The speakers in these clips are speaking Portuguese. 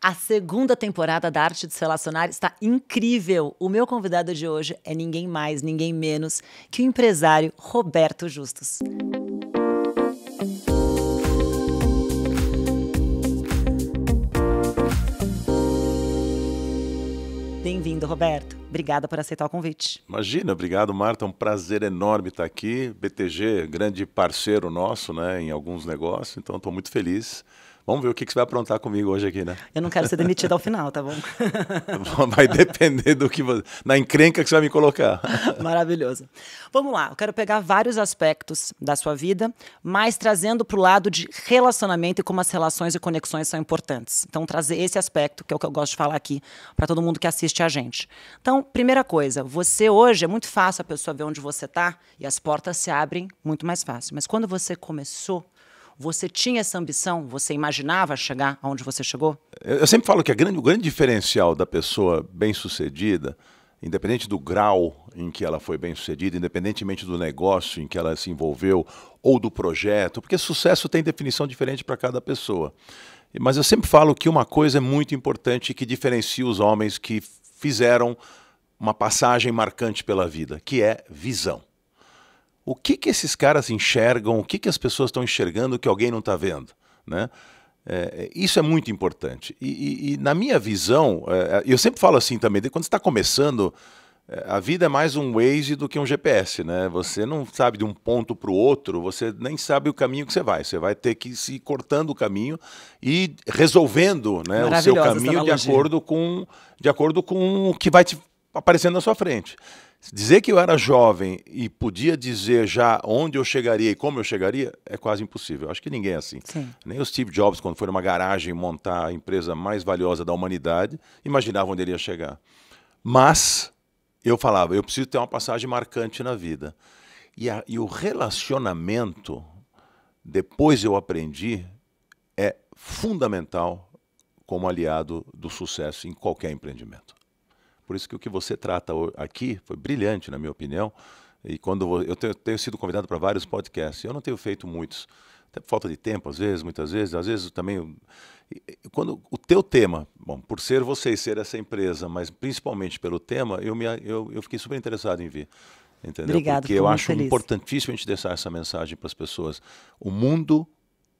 A segunda temporada da Arte de Se Relacionar está incrível. O meu convidado de hoje é ninguém mais, ninguém menos que o empresário Roberto Justus. Bem-vindo, Roberto. Obrigada por aceitar o convite. Imagina, obrigado, Marta. É um prazer enorme estar aqui. BTG, grande parceiro nosso né, em alguns negócios, então estou muito feliz Vamos ver o que, que você vai aprontar comigo hoje aqui, né? Eu não quero ser demitido ao final, tá bom? vai depender do que você. Na encrenca que você vai me colocar. Maravilhoso. Vamos lá, eu quero pegar vários aspectos da sua vida, mas trazendo para o lado de relacionamento e como as relações e conexões são importantes. Então, trazer esse aspecto, que é o que eu gosto de falar aqui, para todo mundo que assiste a gente. Então, primeira coisa, você hoje é muito fácil a pessoa ver onde você está e as portas se abrem muito mais fácil. Mas quando você começou você tinha essa ambição? Você imaginava chegar aonde você chegou? Eu sempre falo que grande, o grande diferencial da pessoa bem-sucedida, independente do grau em que ela foi bem-sucedida, independentemente do negócio em que ela se envolveu ou do projeto, porque sucesso tem definição diferente para cada pessoa. Mas eu sempre falo que uma coisa é muito importante que diferencia os homens que fizeram uma passagem marcante pela vida, que é visão o que, que esses caras enxergam, o que, que as pessoas estão enxergando que alguém não está vendo. Né? É, é, isso é muito importante. E, e, e na minha visão, é, é eu sempre falo assim também, quando você está começando, é, a vida é mais um Waze do que um GPS, né? Você não sabe de um ponto para o outro, você nem sabe o caminho que você vai. Você vai ter que se cortando o caminho e resolvendo né, o seu caminho de acordo, com, de acordo com o que vai te aparecendo na sua frente. Dizer que eu era jovem e podia dizer já onde eu chegaria e como eu chegaria é quase impossível. Acho que ninguém é assim. Sim. Nem o Steve Jobs, quando foi numa garagem montar a empresa mais valiosa da humanidade, imaginava onde ele ia chegar. Mas eu falava, eu preciso ter uma passagem marcante na vida. E, a, e o relacionamento, depois eu aprendi, é fundamental como aliado do sucesso em qualquer empreendimento. Por isso que o que você trata aqui foi brilhante, na minha opinião. E quando eu tenho, tenho sido convidado para vários podcasts, eu não tenho feito muitos, até por falta de tempo, às vezes, muitas vezes, às vezes também quando o teu tema, bom, por ser você e ser essa empresa, mas principalmente pelo tema, eu me eu, eu fiquei super interessado em vir. Entendeu? Obrigado, Porque eu acho feliz. importantíssimo a gente deixar essa mensagem para as pessoas. O mundo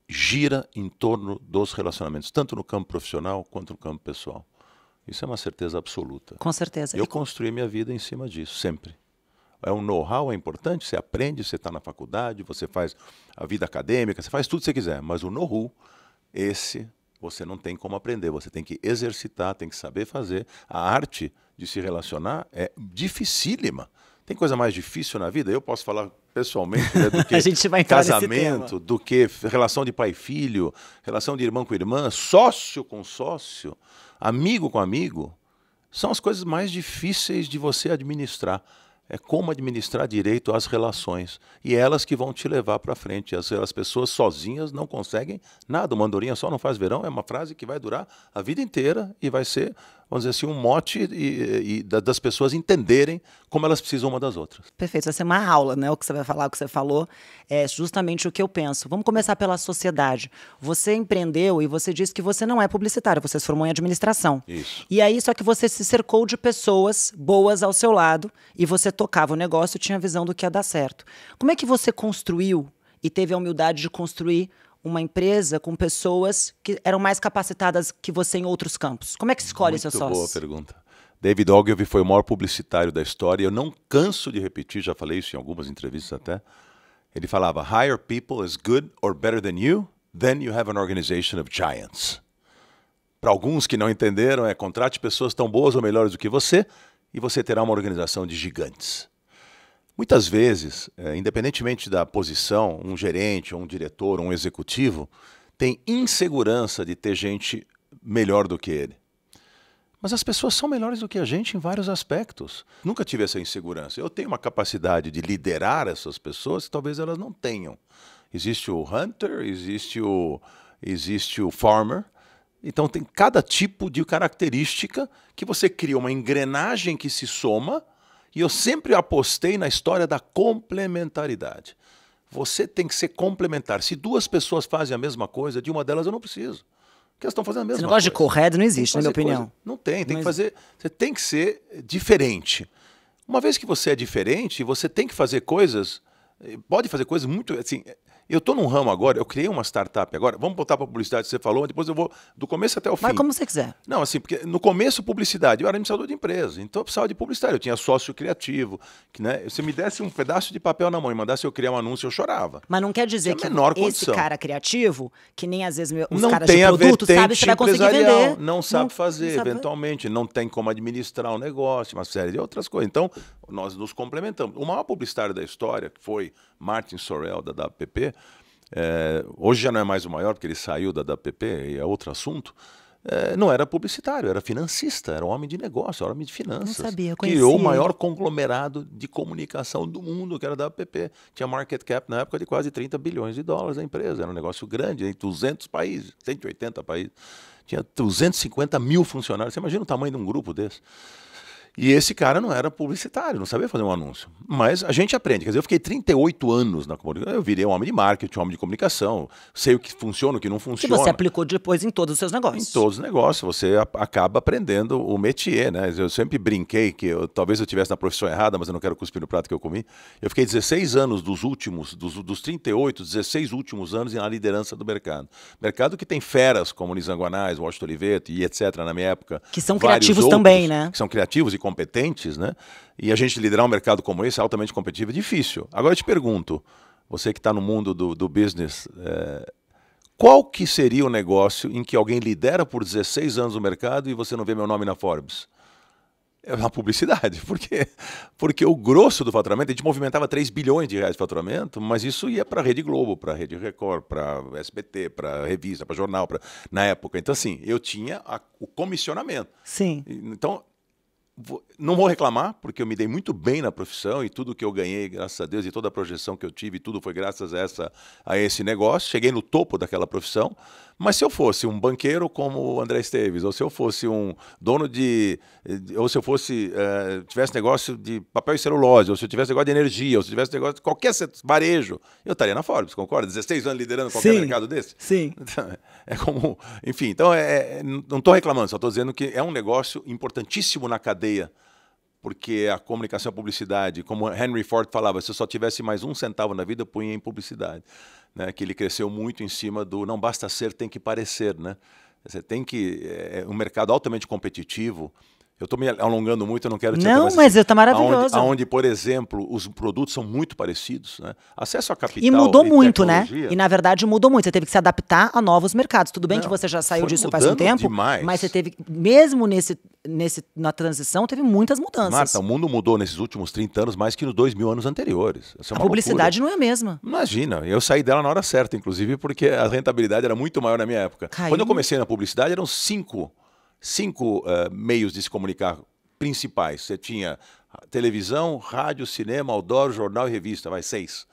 gira em torno dos relacionamentos, tanto no campo profissional quanto no campo pessoal. Isso é uma certeza absoluta. Com certeza. Eu e... construí minha vida em cima disso, sempre. É um know-how, é importante, você aprende, você está na faculdade, você faz a vida acadêmica, você faz tudo que você quiser, mas o know-how, esse você não tem como aprender, você tem que exercitar, tem que saber fazer. A arte de se relacionar é dificílima. Tem coisa mais difícil na vida? Eu posso falar pessoalmente né, do que a gente vai casamento, do que relação de pai e filho, relação de irmão com irmã, sócio com sócio amigo com amigo, são as coisas mais difíceis de você administrar. É como administrar direito as relações. E é elas que vão te levar para frente. As, as pessoas sozinhas não conseguem nada. Uma andorinha só não faz verão é uma frase que vai durar a vida inteira e vai ser vamos dizer assim, um mote e, e das pessoas entenderem como elas precisam uma das outras. Perfeito, vai ser uma aula, né? O que você vai falar, o que você falou, é justamente o que eu penso. Vamos começar pela sociedade. Você empreendeu e você disse que você não é publicitário, você se formou em administração. Isso. E aí, só que você se cercou de pessoas boas ao seu lado e você tocava o negócio e tinha a visão do que ia dar certo. Como é que você construiu e teve a humildade de construir uma empresa com pessoas que eram mais capacitadas que você em outros campos? Como é que escolhe Muito seus sócios? Boa pergunta. David Ogilvy foi o maior publicitário da história. Eu não canso de repetir, já falei isso em algumas entrevistas até. Ele falava: "Hire people as good or better than you, then you have an organization of giants." Para alguns que não entenderam, é contrate pessoas tão boas ou melhores do que você e você terá uma organização de gigantes. Muitas vezes, é, independentemente da posição, um gerente, um diretor, um executivo tem insegurança de ter gente melhor do que ele. Mas as pessoas são melhores do que a gente em vários aspectos. Nunca tive essa insegurança. Eu tenho uma capacidade de liderar essas pessoas que talvez elas não tenham. Existe o hunter, existe o, existe o farmer. Então tem cada tipo de característica que você cria uma engrenagem que se soma e eu sempre apostei na história da complementaridade. Você tem que ser complementar. Se duas pessoas fazem a mesma coisa, de uma delas eu não preciso. Porque elas estão fazendo a mesma Esse negócio coisa. de correto não existe, na minha opinião. Coisa. Não tem, tem que fazer. Você tem que ser diferente. Uma vez que você é diferente, você tem que fazer coisas. Eh, pode fazer coisas muito. Assim, eu estou num ramo agora, eu criei uma startup agora. Vamos botar para publicidade, você falou, depois eu vou do começo até o fim. Mas como você quiser. Não, assim, porque no começo publicidade, eu era administrador de empresa, então eu precisava de publicidade. Eu tinha sócio criativo, que né, se me desse um pedaço de papel na mão e mandasse eu criar um anúncio, eu chorava. Mas não quer dizer que menor esse condição. cara criativo, que nem às vezes os não caras de produto, sabe se vai conseguir vender. Não sabe não, fazer, não sabe... eventualmente, não tem como administrar o um negócio, uma série de outras coisas. Então, nós nos complementamos. O maior publicitário da história, que foi Martin Sorrell, da WPP, é, hoje já não é mais o maior, porque ele saiu da WPP e é outro assunto, é, não era publicitário, era financista, era um homem de negócio, era um homem de finanças. Não sabia, conhecia. Criou o maior conglomerado de comunicação do mundo, que era da WPP. Tinha market cap na época de quase 30 bilhões de dólares a empresa. Era um negócio grande, em 200 países, 180 países. Tinha 250 mil funcionários. Você imagina o tamanho de um grupo desse? E esse cara não era publicitário, não sabia fazer um anúncio. Mas a gente aprende. Quer dizer, eu fiquei 38 anos na comunicação. Eu virei um homem de marketing, um homem de comunicação. Sei o que funciona, o que não funciona. E você aplicou depois em todos os seus negócios. Em todos os negócios. Você acaba aprendendo o métier, né? Eu sempre brinquei que eu, talvez eu estivesse na profissão errada, mas eu não quero cuspir no prato que eu comi. Eu fiquei 16 anos dos últimos, dos, dos 38, 16 últimos anos na liderança do mercado. Mercado que tem feras como Nizanguanais, Washington Oliveto e etc. na minha época. Que são criativos outros, também, né? Que são criativos e competentes, né? E a gente liderar um mercado como esse, altamente competitivo, é difícil. Agora eu te pergunto, você que está no mundo do, do business, é, qual que seria o negócio em que alguém lidera por 16 anos o mercado e você não vê meu nome na Forbes? É uma publicidade, porque, porque o grosso do faturamento, a gente movimentava 3 bilhões de reais de faturamento, mas isso ia para a Rede Globo, para a Rede Record, para SBT, para revista, para jornal, pra, na época. Então, assim, eu tinha a, o comissionamento. Sim. Então, vou, não vou reclamar, porque eu me dei muito bem na profissão e tudo que eu ganhei, graças a Deus, e toda a projeção que eu tive, tudo foi graças a, essa, a esse negócio. Cheguei no topo daquela profissão. Mas se eu fosse um banqueiro como o André Esteves, ou se eu fosse um dono de. Eh, ou se eu fosse. Uh, tivesse negócio de papel e celulose, ou se eu tivesse negócio de energia, ou se eu tivesse negócio de qualquer varejo, eu estaria na Forbes, concorda? 16 anos liderando qualquer sim, mercado desse? Sim. Então, é, é como. Enfim, então é, é não estou reclamando, só estou dizendo que é um negócio importantíssimo na cadeia cadeia. Porque a comunicação e a publicidade, como Henry Ford falava, se eu só tivesse mais um centavo na vida, eu punha em publicidade. Né? Que ele cresceu muito em cima do não basta ser, tem que parecer. Né? Você tem que. É, é um mercado altamente competitivo, eu estou me alongando muito, eu não quero te Não, mas está maravilhoso. Aonde, por exemplo, os produtos são muito parecidos. Né? Acesso à capital. E mudou e muito, né? E na verdade mudou muito. Você teve que se adaptar a novos mercados. Tudo bem não, que você já saiu disso faz um tempo. Demais. Mas você teve, mesmo nesse, nesse, na transição, teve muitas mudanças. Marta, o mundo mudou nesses últimos 30 anos mais que nos dois mil anos anteriores. É a publicidade loucura. não é a mesma. Imagina. Eu saí dela na hora certa, inclusive, porque a rentabilidade era muito maior na minha época. Caiu. Quando eu comecei na publicidade, eram cinco cinco uh, meios de se comunicar principais. Você tinha televisão, rádio, cinema, outdoor, jornal e revista, vai seis.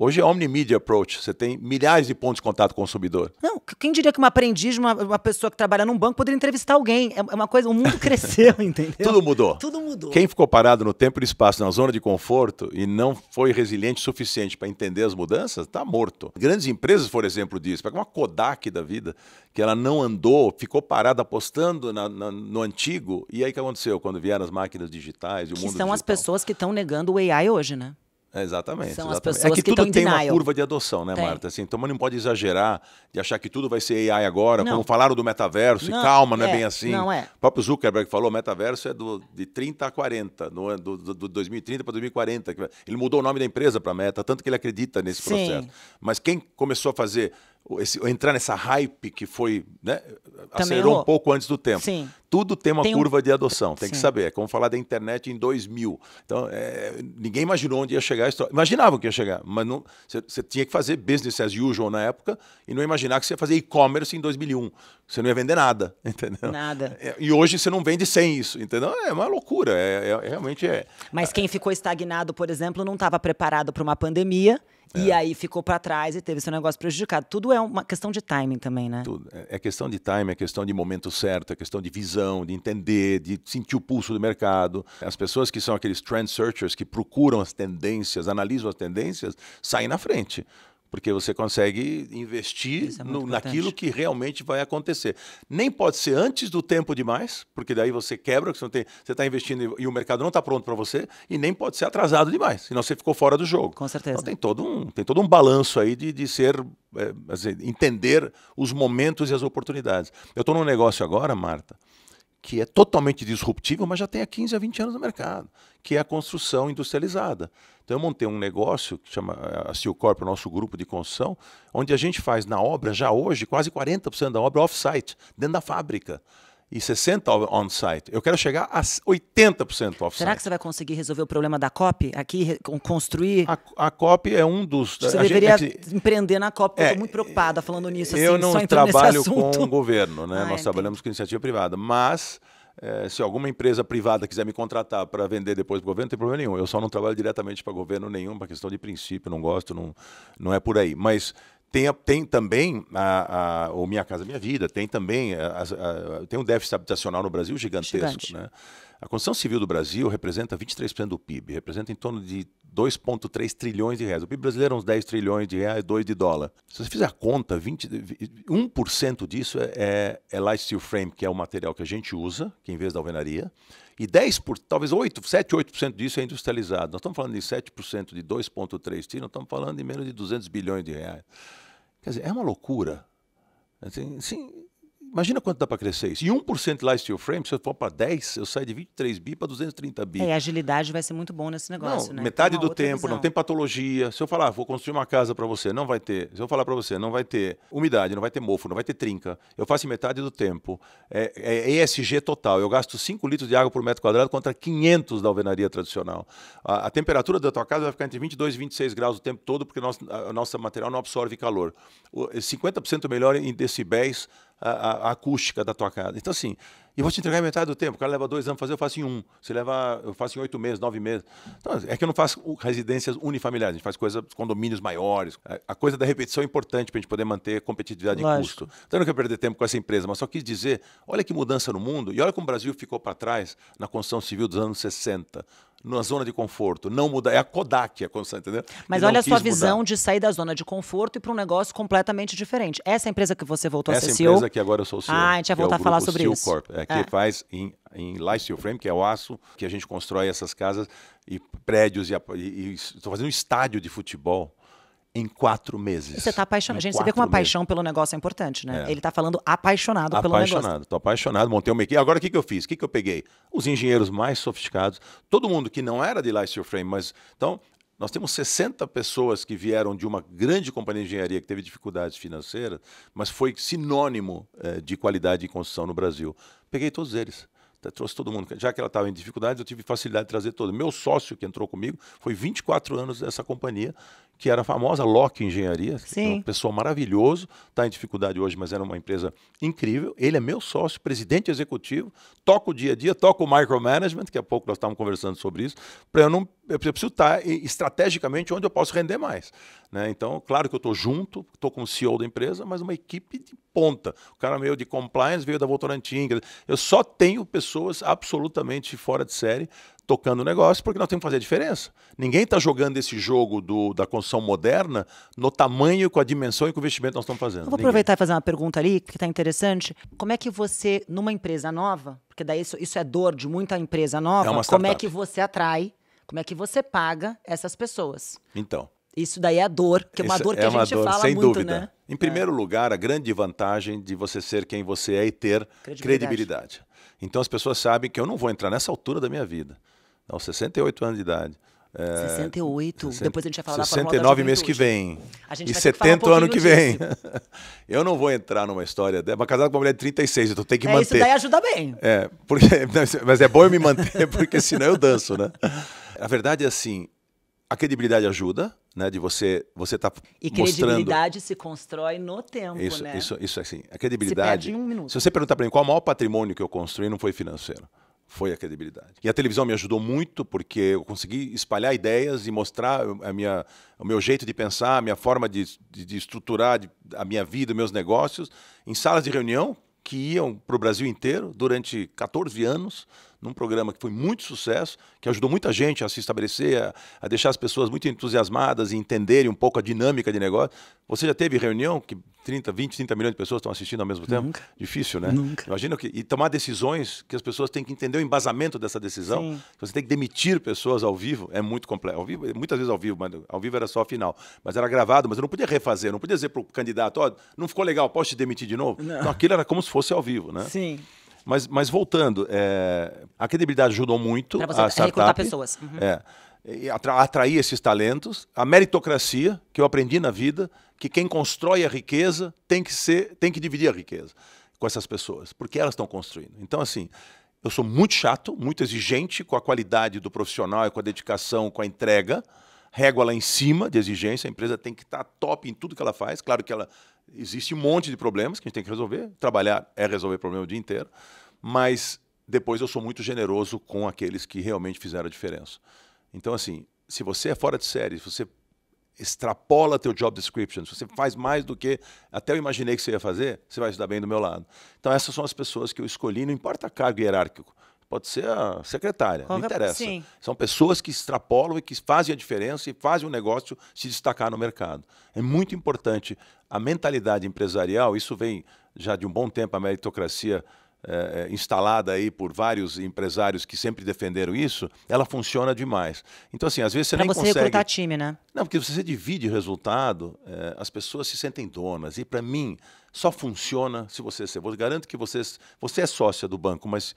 Hoje é omnimedia Approach. Você tem milhares de pontos de contato com o consumidor. Não, quem diria que uma aprendiz, uma, uma pessoa que trabalha num banco, poderia entrevistar alguém? É, é uma coisa, o mundo cresceu, entendeu? Tudo mudou. Tudo mudou. Quem ficou parado no tempo e espaço, na zona de conforto, e não foi resiliente o suficiente para entender as mudanças, está morto. Grandes empresas, por exemplo, disso. Pega uma Kodak da vida, que ela não andou, ficou parada apostando na, na, no antigo. E aí o que aconteceu? Quando vieram as máquinas digitais e o que mundo. Que são digital. as pessoas que estão negando o AI hoje, né? É, exatamente. São exatamente. as pessoas é que, que tudo tem denial. uma curva de adoção, né, tem. Marta? Assim, então não pode exagerar de achar que tudo vai ser AI agora. Não. Como falaram do metaverso, não, calma, não é, é, bem assim. Não é. O próprio Zuckerberg falou, metaverso é do, de 30 a 40, no, do, do, do 2030 para 2040. Ele mudou o nome da empresa para Meta, tanto que ele acredita nesse Sim. processo. Mas quem começou a fazer esse, entrar nessa hype que foi, né, acelerou um pouco antes do tempo. Sim. Tudo tem uma tem curva um... de adoção, tem Sim. que saber. É como falar da internet em 2000. Então, é, ninguém imaginou onde ia chegar a história. imaginava que ia chegar, mas você tinha que fazer business as usual na época e não imaginar que você ia fazer e-commerce em 2001. Você não ia vender nada, entendeu? Nada. É, e hoje você não vende sem isso, entendeu? É uma loucura, é, é realmente é. Mas quem ficou estagnado, por exemplo, não estava preparado para uma pandemia é. E aí ficou para trás e teve seu negócio prejudicado. Tudo é uma questão de timing também, né? Tudo. É, é questão de timing, é questão de momento certo, é questão de visão, de entender, de sentir o pulso do mercado. As pessoas que são aqueles trend searchers que procuram as tendências, analisam as tendências, saem na frente porque você consegue investir é no, naquilo que realmente vai acontecer. Nem pode ser antes do tempo demais, porque daí você quebra, você está investindo e, o mercado não está pronto para você, e nem pode ser atrasado demais, senão você ficou fora do jogo. Com certeza. Então tem todo um, tem todo um balanço aí de, de ser, é, assim, entender os momentos e as oportunidades. Eu estou num negócio agora, Marta, que é totalmente disruptivo, mas já tem há 15 a 20 anos no mercado, que é a construção industrializada. Então eu montei um negócio que chama eh, a Steel o nosso grupo de construção, onde a gente faz na obra, já hoje, quase 40% da obra off-site, dentro da fábrica e 60 on-site. Eu quero chegar a 80% off-site. Será que você vai conseguir resolver o problema da COP aqui, construir? A, a COP é um dos... Você deveria gente, é que, empreender na COP, é, eu estou muito preocupada falando nisso. Assim, eu assim, não trabalho com o governo, né? Ah, nós trabalhamos com iniciativa privada, mas... É, se alguma empresa privada quiser me contratar para vender depois para o governo, não tem problema nenhum. Eu só não trabalho diretamente para governo nenhum, para questão de princípio, não gosto, não, não é por aí. Mas tem, tem também a, a, o Minha Casa Minha Vida, tem também. A, a, tem um déficit habitacional no Brasil gigantesco. Gigante. Né? A construção civil do Brasil representa 23% do PIB, representa em torno de 2,3 trilhões de reais. O PIB brasileiro é uns 10 trilhões de reais, 2 de dólar. Se você fizer a conta, 20, 1% disso é, é, é light steel frame, que é o material que a gente usa, que em vez da alvenaria. E 10%, por, talvez 8%, 7%, 8% disso é industrializado. Nós estamos falando de 7% de 2,3 tri, nós estamos falando de menos de 200 bilhões de reais. Quer dizer, é uma loucura. Assim, sim, Imagina quanto dá para crescer isso. E 1% lá steel frame, se eu for para 10, eu saio de 23 bi para 230 bi. É, agilidade vai ser muito bom nesse negócio, não, né? Metade do tempo, visão. não tem patologia. Se eu falar, ah, vou construir uma casa para você, não vai ter. Se eu falar para você, não vai ter umidade, não vai ter mofo, não vai ter trinca. Eu faço em metade do tempo. É, é ESG total. Eu gasto 5 litros de água por metro quadrado contra 500 da alvenaria tradicional. A, a temperatura da tua casa vai ficar entre 22 e 26 graus o tempo todo, porque o nosso, a, nosso material não absorve calor. O, 50% é melhor em decibéis a, a, acústica da tua casa. Então, assim, e vou te entregar metade do tempo. O cara leva dois anos fazer, eu faço em um. Se leva, eu faço em oito meses, nove meses. Então, é que eu não faço residências unifamiliares, a gente faz coisas, condomínios maiores. A coisa da repetição é importante para a gente poder manter competitividade Lógico. em custo. Então, eu não quero perder tempo com essa empresa, mas só quis dizer: olha que mudança no mundo e olha como o Brasil ficou para trás na construção civil dos anos 60 na zona de conforto, não mudar. É a Kodak, é a condição, tá entendeu? Mas que olha a sua visão de sair da zona de conforto e para um negócio completamente diferente. Essa é empresa que você voltou Essa a ser CEO... Essa empresa que agora eu sou CEO. Ah, a gente vai é voltar é a falar sobre Steel isso. Corp, é, que faz em, em Steel Frame, que é o aço, que a gente constrói essas casas e prédios e estou fazendo um estádio de futebol em quatro meses. você tá apaixonado. Gente, você vê como a paixão pelo negócio é importante, né? É. Ele tá falando apaixonado, apaixonado pelo negócio. Apaixonado, tô apaixonado, montei uma equipe. Agora o que, que eu fiz? O que, que eu peguei? Os engenheiros mais sofisticados, todo mundo que não era de Lycel Frame, mas. Então, nós temos 60 pessoas que vieram de uma grande companhia de engenharia que teve dificuldades financeiras, mas foi sinônimo eh, de qualidade de construção no Brasil. Peguei todos eles. Trouxe todo mundo. Já que ela estava em dificuldades, eu tive facilidade de trazer todo. Meu sócio que entrou comigo foi 24 anos dessa companhia que era famosa, Locke Engenharia, é Sim. uma pessoa maravilhoso, está em dificuldade hoje, mas era uma empresa incrível. Ele é meu sócio, presidente executivo, toca o dia a dia, toca o micromanagement, que há pouco nós estávamos conversando sobre isso, para eu não eu preciso tá estar estrategicamente onde eu posso render mais. Né? Então, claro que eu estou junto, estou com o CEO da empresa, mas uma equipe de ponta. O cara meio de compliance veio da Votorantim. Eu só tenho pessoas absolutamente fora de série tocando o negócio, porque nós temos que fazer a diferença. Ninguém está jogando esse jogo do, da construção moderna no tamanho, com a dimensão e com o investimento que nós estamos fazendo. Eu vou Ninguém. aproveitar e fazer uma pergunta ali, que está interessante. Como é que você, numa empresa nova, porque daí isso, isso é dor de muita empresa nova, é como é que você atrai, como é que você paga essas pessoas? Então. Isso daí é a dor, que é uma dor que é a gente dor, fala sem muito, dúvida. né? Em primeiro é. lugar, a grande vantagem de você ser quem você é e ter credibilidade. credibilidade. Então as pessoas sabem que eu não vou entrar nessa altura da minha vida não, 68 anos de idade. É, 68, 60, depois a gente vai falar 69 meses que vem. e 70 um ano que vem. eu não vou entrar numa história dela, mas casado com uma mulher de 36, então tem que é, manter. Isso daí ajuda bem. É, porque, mas é bom eu me manter, porque senão eu danço, né? A verdade é assim, a credibilidade ajuda, né? De você, você tá E credibilidade se constrói no tempo, isso, né? Isso, isso é assim, a credibilidade... Se perde em um minuto. Se você perguntar para mim qual o maior patrimônio que eu construí, não foi financeiro foi a credibilidade. E a televisão me ajudou muito porque eu consegui espalhar ideias e mostrar a minha, o meu jeito de pensar, a minha forma de, de, de estruturar de, a minha vida, meus negócios, em salas de reunião que iam para o Brasil inteiro durante 14 anos num programa que foi muito sucesso, que ajudou muita gente a se estabelecer, a, a deixar as pessoas muito entusiasmadas e entenderem um pouco a dinâmica de negócio. Você já teve reunião que 30, 20, 30 milhões de pessoas estão assistindo ao mesmo tempo? Nunca. Difícil, né? Nunca. Imagina que, e tomar decisões que as pessoas têm que entender o embasamento dessa decisão. Sim. Então, você tem que demitir pessoas ao vivo, é muito complexo. Ao vivo, muitas vezes ao vivo, mas ao vivo era só a final. Mas era gravado, mas eu não podia refazer, não podia dizer para o candidato, ó, oh, não ficou legal, posso te demitir de novo? Não. Então aquilo era como se fosse ao vivo, né? Sim. Mas, mas voltando, é, a credibilidade ajudou muito pra você a startup, recrutar pessoas. Uhum. É, atrair esses talentos, a meritocracia, que eu aprendi na vida, que quem constrói a riqueza tem que, ser, tem que dividir a riqueza com essas pessoas, porque elas estão construindo. Então, assim, eu sou muito chato, muito exigente com a qualidade do profissional, com a dedicação, com a entrega. Régua lá em cima de exigência, a empresa tem que estar tá top em tudo que ela faz. Claro que ela Existe um monte de problemas que a gente tem que resolver. Trabalhar é resolver problema o dia inteiro, mas depois eu sou muito generoso com aqueles que realmente fizeram a diferença. Então, assim, se você é fora de série, se você extrapola teu job description, se você faz mais do que até eu imaginei que você ia fazer, você vai se dar bem do meu lado. Então, essas são as pessoas que eu escolhi, não importa cargo hierárquico pode ser a secretária, Qual não interessa. Sim. São pessoas que extrapolam e que fazem a diferença e fazem o negócio se destacar no mercado. É muito importante a mentalidade empresarial, isso vem já de um bom tempo a meritocracia é, instalada aí por vários empresários que sempre defenderam isso, ela funciona demais. Então, assim, às vezes você pra nem você consegue... recrutar time, né? Não, porque você divide resultado, é, as pessoas se sentem donas. E, para mim, só funciona se você... Eu garanto que você, você é sócia do banco, mas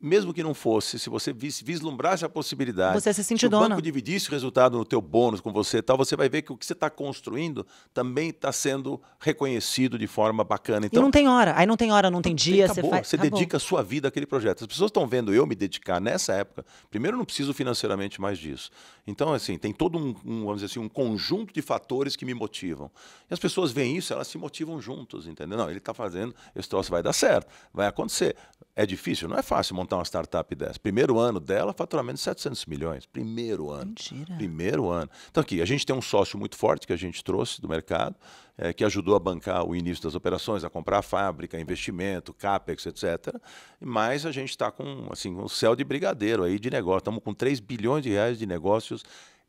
mesmo que não fosse, se você vislumbrasse a possibilidade, você se sentir se dona. o banco dividisse o resultado no teu bônus com você, tal, você vai ver que o que você está construindo também está sendo reconhecido de forma bacana. Então, e não tem hora, aí não tem hora, não tem então, dia, acabou, você, faz, você dedica a sua vida àquele projeto. As pessoas estão vendo eu me dedicar nessa época. Primeiro, eu não preciso financeiramente mais disso. Então, assim, tem todo um, um vamos dizer assim, um conjunto de fatores que me motivam. E as pessoas veem isso, elas se motivam juntos, entendeu? Não, ele está fazendo, esse troço vai dar certo, vai acontecer. É difícil, não é fácil montar montar uma startup dessa? Primeiro ano dela, faturamento de 700 milhões. Primeiro ano. Mentira. Primeiro ano. Então, aqui, a gente tem um sócio muito forte que a gente trouxe do mercado, é, que ajudou a bancar o início das operações, a comprar a fábrica, investimento, CAPEX, etc. Mas a gente está com assim, um céu de brigadeiro aí de negócio. Estamos com 3 bilhões de reais de negócios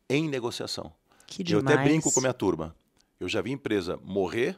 em negociação. Que demais. Eu até brinco com a minha turma. Eu já vi empresa morrer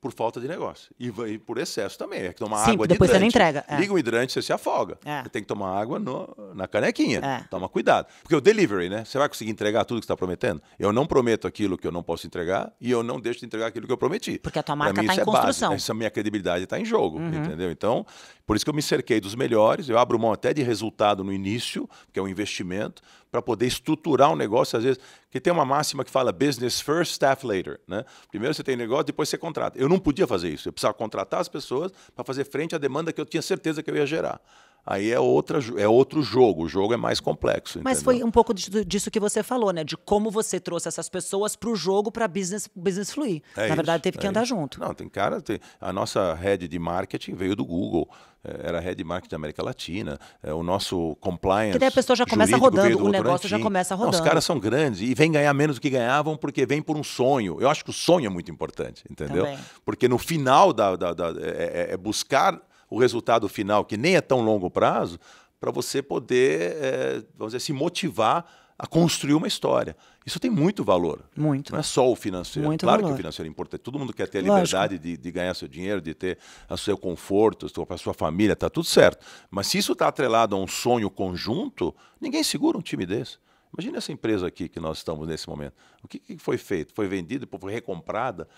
por falta de negócio. E, e por excesso também. É que tomar água depois de você não entrega. É. Liga o hidrante, você se afoga. É. Você tem que tomar água no, na canequinha. É. Toma cuidado. Porque o delivery, né? Você vai conseguir entregar tudo que está prometendo? Eu não prometo aquilo que eu não posso entregar e eu não deixo de entregar aquilo que eu prometi. Porque a tua marca está em é construção. Essa minha credibilidade está em jogo, uhum. entendeu? Então, por isso que eu me cerquei dos melhores. Eu abro mão até de resultado no início, que é um investimento, para poder estruturar um negócio, às vezes, que tem uma máxima que fala business first, staff later, né? Primeiro você tem negócio, depois você contrata. Eu não podia fazer isso, eu precisava contratar as pessoas para fazer frente à demanda que eu tinha certeza que eu ia gerar aí é, outra, é outro jogo, o jogo é mais complexo. Entendeu? Mas foi um pouco disso que você falou, né? De como você trouxe essas pessoas para o jogo para business, business fluir. É Na isso, verdade, teve é que andar isso. junto. Não, tem cara. Tem, a nossa rede de marketing veio do Google. É, era a de Marketing da América Latina, é, o nosso compliance. Que daí a pessoa já começa rodando, o negócio já começa rodando. Não, os caras são grandes e vêm ganhar menos do que ganhavam porque vêm por um sonho. Eu acho que o sonho é muito importante, entendeu? Também. Porque no final da, da, da é, é, é buscar o resultado final, que nem é tão longo prazo, para você poder, é, vamos dizer, se motivar a construir uma história. Isso tem muito valor. Muito. Não é só o financeiro. Muito claro valor. que o financeiro é importante. Todo mundo quer ter a liberdade de, de, ganhar seu dinheiro, de ter o seu conforto, a sua família, está tudo certo. Mas se isso está atrelado a um sonho conjunto, ninguém segura um time desse. Imagina essa empresa aqui que nós estamos nesse momento. O que, que foi feito? Foi vendida, foi recomprada.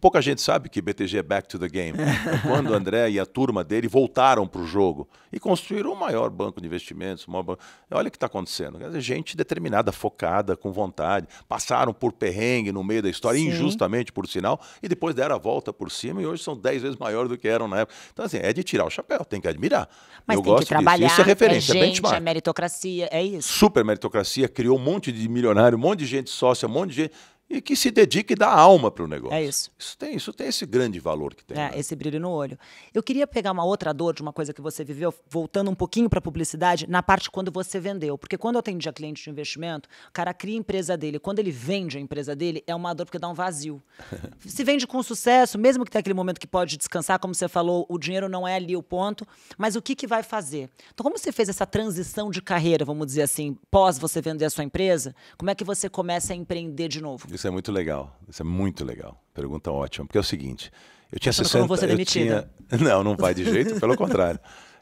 Pouca gente sabe que BTG é Back to the Game. quando o André e a turma dele voltaram para o jogo e construíram o maior banco de investimentos. Maior... Olha o que está acontecendo. Gente determinada, focada, com vontade. Passaram por perrengue no meio da história, Sim. injustamente, por sinal, e depois deram a volta por cima e hoje são 10 vezes maior do que eram na época. Então, assim, é de tirar o chapéu, tem que admirar. Mas Eu tem gosto que trabalhar. Disso. Isso é, é referência, é, gente, benchmark. é meritocracia, é isso. Super meritocracia, criou um monte de milionário, um monte de gente sócia, um monte de gente e que se dedique e dá alma para o negócio. É isso. Isso tem, isso tem esse grande valor que tem. É, né? esse brilho no olho. Eu queria pegar uma outra dor de uma coisa que você viveu, voltando um pouquinho para a publicidade, na parte quando você vendeu. Porque quando eu atendia cliente de investimento, o cara cria a empresa dele. Quando ele vende a empresa dele, é uma dor porque dá um vazio. se vende com sucesso, mesmo que tenha aquele momento que pode descansar, como você falou, o dinheiro não é ali o ponto, mas o que, que vai fazer? Então, como você fez essa transição de carreira, vamos dizer assim, pós você vender a sua empresa, como é que você começa a empreender de novo? Isso isso é muito legal. Isso é muito legal. Pergunta ótima. Porque é o seguinte, eu tinha 60 anos. eu tinha, Não, não vai de jeito, pelo contrário.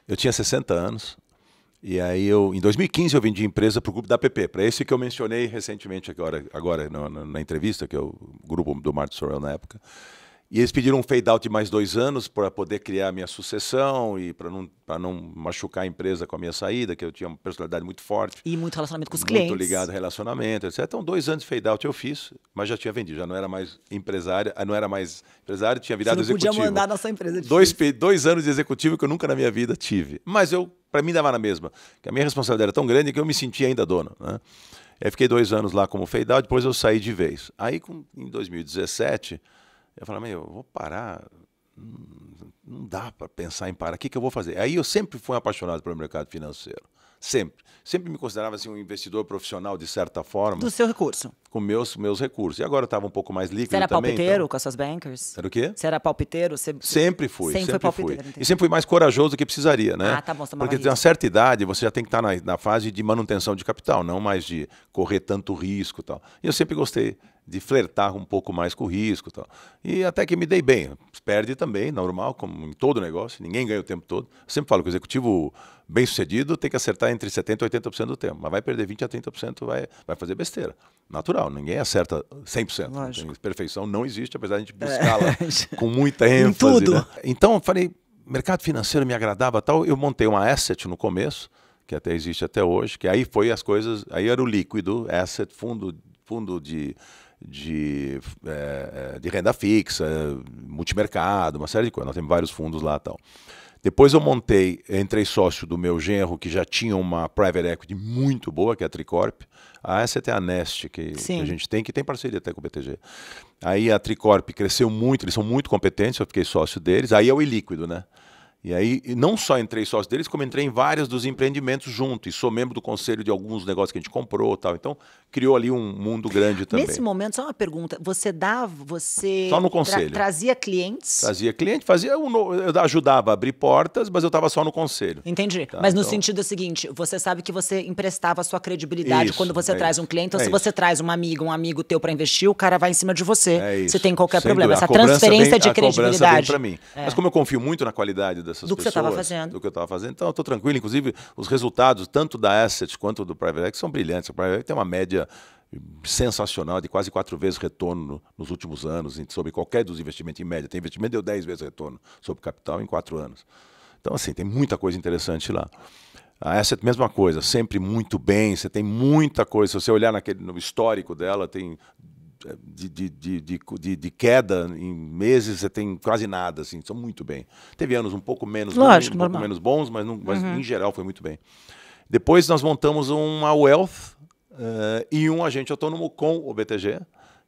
Eu tinha 60 anos. E aí eu, em 2015 eu vendi empresa para o grupo da PP, para esse que eu mencionei recentemente agora, agora na, na entrevista que é o grupo do Martin Sorrell na época. E eles pediram um fade-out de mais dois anos para poder criar a minha sucessão e para não, não machucar a empresa com a minha saída, que eu tinha uma personalidade muito forte. E muito relacionamento com os muito clientes. Muito ligado a relacionamento, etc. Então, dois anos de fade-out eu fiz, mas já tinha vendido, já não era mais empresário, ah, não era mais empresário, tinha virado Você não executivo. podia mandar na sua empresa. É dois, dois anos de executivo que eu nunca na minha vida tive. Mas eu, para mim, dava na mesma. que a minha responsabilidade era tão grande que eu me sentia ainda dono, né? Eu fiquei dois anos lá como fade-out, depois eu saí de vez. Aí, com, em 2017 eu falava, meu, eu vou parar. Não dá para pensar em parar. O que, que eu vou fazer? Aí eu sempre fui apaixonado pelo mercado financeiro. Sempre. Sempre me considerava assim, um investidor profissional, de certa forma. Do seu recurso. Com meus, meus recursos. E agora eu estava um pouco mais líquido também. Você era palpiteiro então. com as suas bankers? Era o quê? Você era palpiteiro? Você... Sempre fui. Sempre, sempre fui. E sempre fui mais corajoso do que precisaria, né? Ah, tá bom. Porque tem de uma certa idade, você já tem que estar tá na, na fase de manutenção de capital, não mais de correr tanto risco e tal. E eu sempre gostei de flertar um pouco mais com o risco. Tal. E até que me dei bem. Perde também, normal, como em todo negócio, ninguém ganha o tempo todo. Eu sempre falo que o executivo bem sucedido tem que acertar entre 70% e 80% do tempo, mas vai perder 20% a 30%, vai, vai fazer besteira. Natural, ninguém acerta 100%. Lógico. Não perfeição não existe, apesar de a gente buscá-la é. com muita ênfase. tudo. Né? Então, eu falei, mercado financeiro me agradava tal, eu montei uma asset no começo, que até existe até hoje, que aí foi as coisas, aí era o líquido, asset, fundo, fundo de de, é, é, de renda fixa, multimercado, uma série de coisas. Nós temos vários fundos lá e tal. Depois eu montei, entrei sócio do meu genro, que já tinha uma private equity muito boa, que é a Tricorp. A S&T, é a Nest, que, que, a gente tem, que tem parceria até com o BTG. Aí a Tricorp cresceu muito, eles são muito competentes, eu fiquei sócio deles. Aí é o ilíquido, né? E aí, não só entrei sócio deles, como entrei em vários dos empreendimentos junto. E sou membro do conselho de alguns negócios que a gente comprou tal. Então, criou ali um mundo grande também. Nesse momento, só uma pergunta. Você dava, você... Só no conselho. Tra trazia clientes? Trazia cliente, fazia um, eu ajudava a abrir portas, mas eu estava só no conselho. Entendi. Tá, mas no então sentido seguinte, você sabe que você emprestava a sua credibilidade isso, quando você é traz isso, um cliente. Então, é se isso. você traz uma amiga, um amigo teu para investir, o cara vai em cima de você. É isso. Você tem qualquer Sem problema. Dúvida. Essa transferência vem, de credibilidade. para mim. É. Mas como eu confio muito na qualidade da dessas do pessoas. Do que eu estava fazendo. Do que eu estava fazendo. Então, eu estou tranquilo. Inclusive, os resultados, tanto da Asset quanto do Private Equity, são brilhantes. O Private Equity tem uma média sensacional, de quase quatro vezes retorno nos últimos anos, sobre qualquer dos investimentos em média. Tem investimento deu dez vezes retorno sobre capital em quatro anos. Então, assim, tem muita coisa interessante lá. A Asset, mesma coisa, sempre muito bem, você tem muita coisa. Se você olhar naquele, no histórico dela, tem de, de, de, de, queda em meses, você tem quase nada, assim, são muito bem. Teve anos um pouco menos, Lógico, ruim, um pouco menos bons, mas, não, mas uhum. em geral foi muito bem. Depois nós montamos uma Wealth uh, e um agente autônomo com o BTG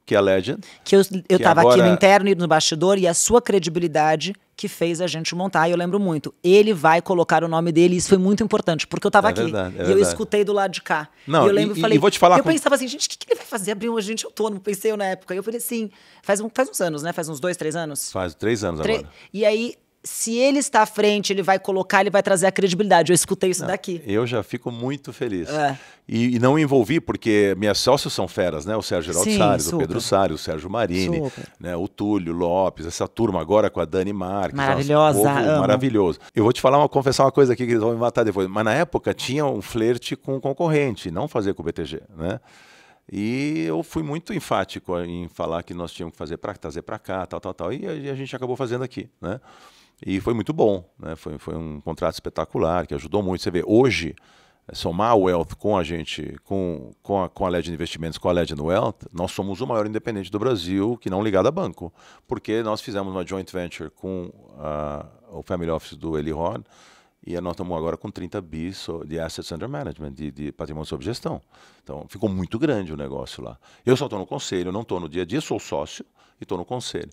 que é a Legend. Que eu, eu que tava agora... aqui no interno e no bastidor, e a sua credibilidade que fez a gente montar, e eu lembro muito. Ele vai colocar o nome dele, e isso foi muito importante, porque eu tava é aqui. Verdade, é e verdade. eu escutei do lado de cá. Não, e eu lembro, e, falei. E vou te falar eu com... pensava assim, gente, o que, que, ele vai fazer? Abrir um agente autônomo, pensei eu na época. E eu falei assim, faz, um, faz uns anos, né? Faz uns dois, três anos? Faz três anos Tre... agora. E aí se ele está à frente, ele vai colocar, ele vai trazer a credibilidade. Eu escutei isso não, daqui. Eu já fico muito feliz. É. E, e, não envolvi, porque minhas sócios são feras, né? O Sérgio Geraldo Sim, Salles, super. o Pedro Salles, o Sérgio Marini, né? o Túlio Lopes, essa turma agora com a Dani Marques. Maravilhosa. Um maravilhoso. Eu vou te falar uma, confessar uma coisa aqui que eles vão me matar depois. Mas na época tinha um flerte com o concorrente, não fazer com o BTG, né? E eu fui muito enfático em falar que nós tínhamos que fazer para trazer para cá, tal, tal, tal. E a, a gente acabou fazendo aqui, né? E foi muito bom, né? foi, foi um contrato espetacular, que ajudou muito. Você vê, hoje, é, somar a Wealth com a gente, com, com, a, com a LED Investimentos, com a LED no Wealth, nós somos o maior independente do Brasil que não ligado a banco, porque nós fizemos uma joint venture com a, o Family Office do Eli Horn, e nós estamos agora com 30 bis de assets under management, de, de patrimônio sob gestão. Então, ficou muito grande o negócio lá. Eu só estou no conselho, não estou no dia a dia, sou sócio e estou no conselho.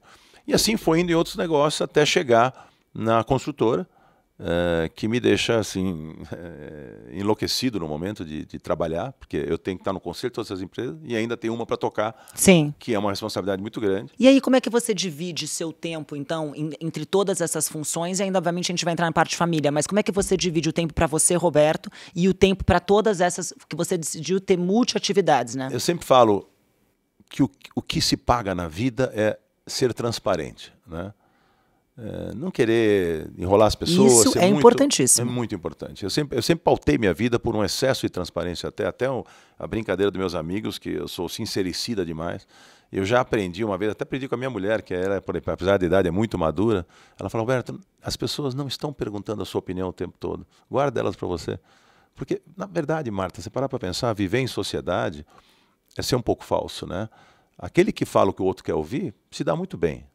E assim foi indo em outros negócios até chegar na construtora, é, que me deixa assim é, enlouquecido no momento de, de, trabalhar, porque eu tenho que estar no conselho de todas as empresas e ainda tem uma para tocar, Sim. que é uma responsabilidade muito grande. E aí como é que você divide seu tempo então em, entre todas essas funções? E ainda obviamente a gente vai entrar na parte de família, mas como é que você divide o tempo para você, Roberto, e o tempo para todas essas que você decidiu ter multiatividades, né? Eu sempre falo que o, o que se paga na vida é ser transparente, né? É, não querer enrolar as pessoas. Isso é muito, importantíssimo. É muito importante. Eu sempre, eu sempre pautei minha vida por um excesso de transparência, até, até o, a brincadeira dos meus amigos, que eu sou sincericida demais. Eu já aprendi uma vez, até aprendi com a minha mulher, que ela, apesar da idade, é muito madura. Ela falou, Alberto, as pessoas não estão perguntando a sua opinião o tempo todo. Guarda elas para você. Porque, na verdade, Marta, você parar para pensar, viver em sociedade é ser um pouco falso, né? Aquele que fala o que o outro quer ouvir se dá muito bem.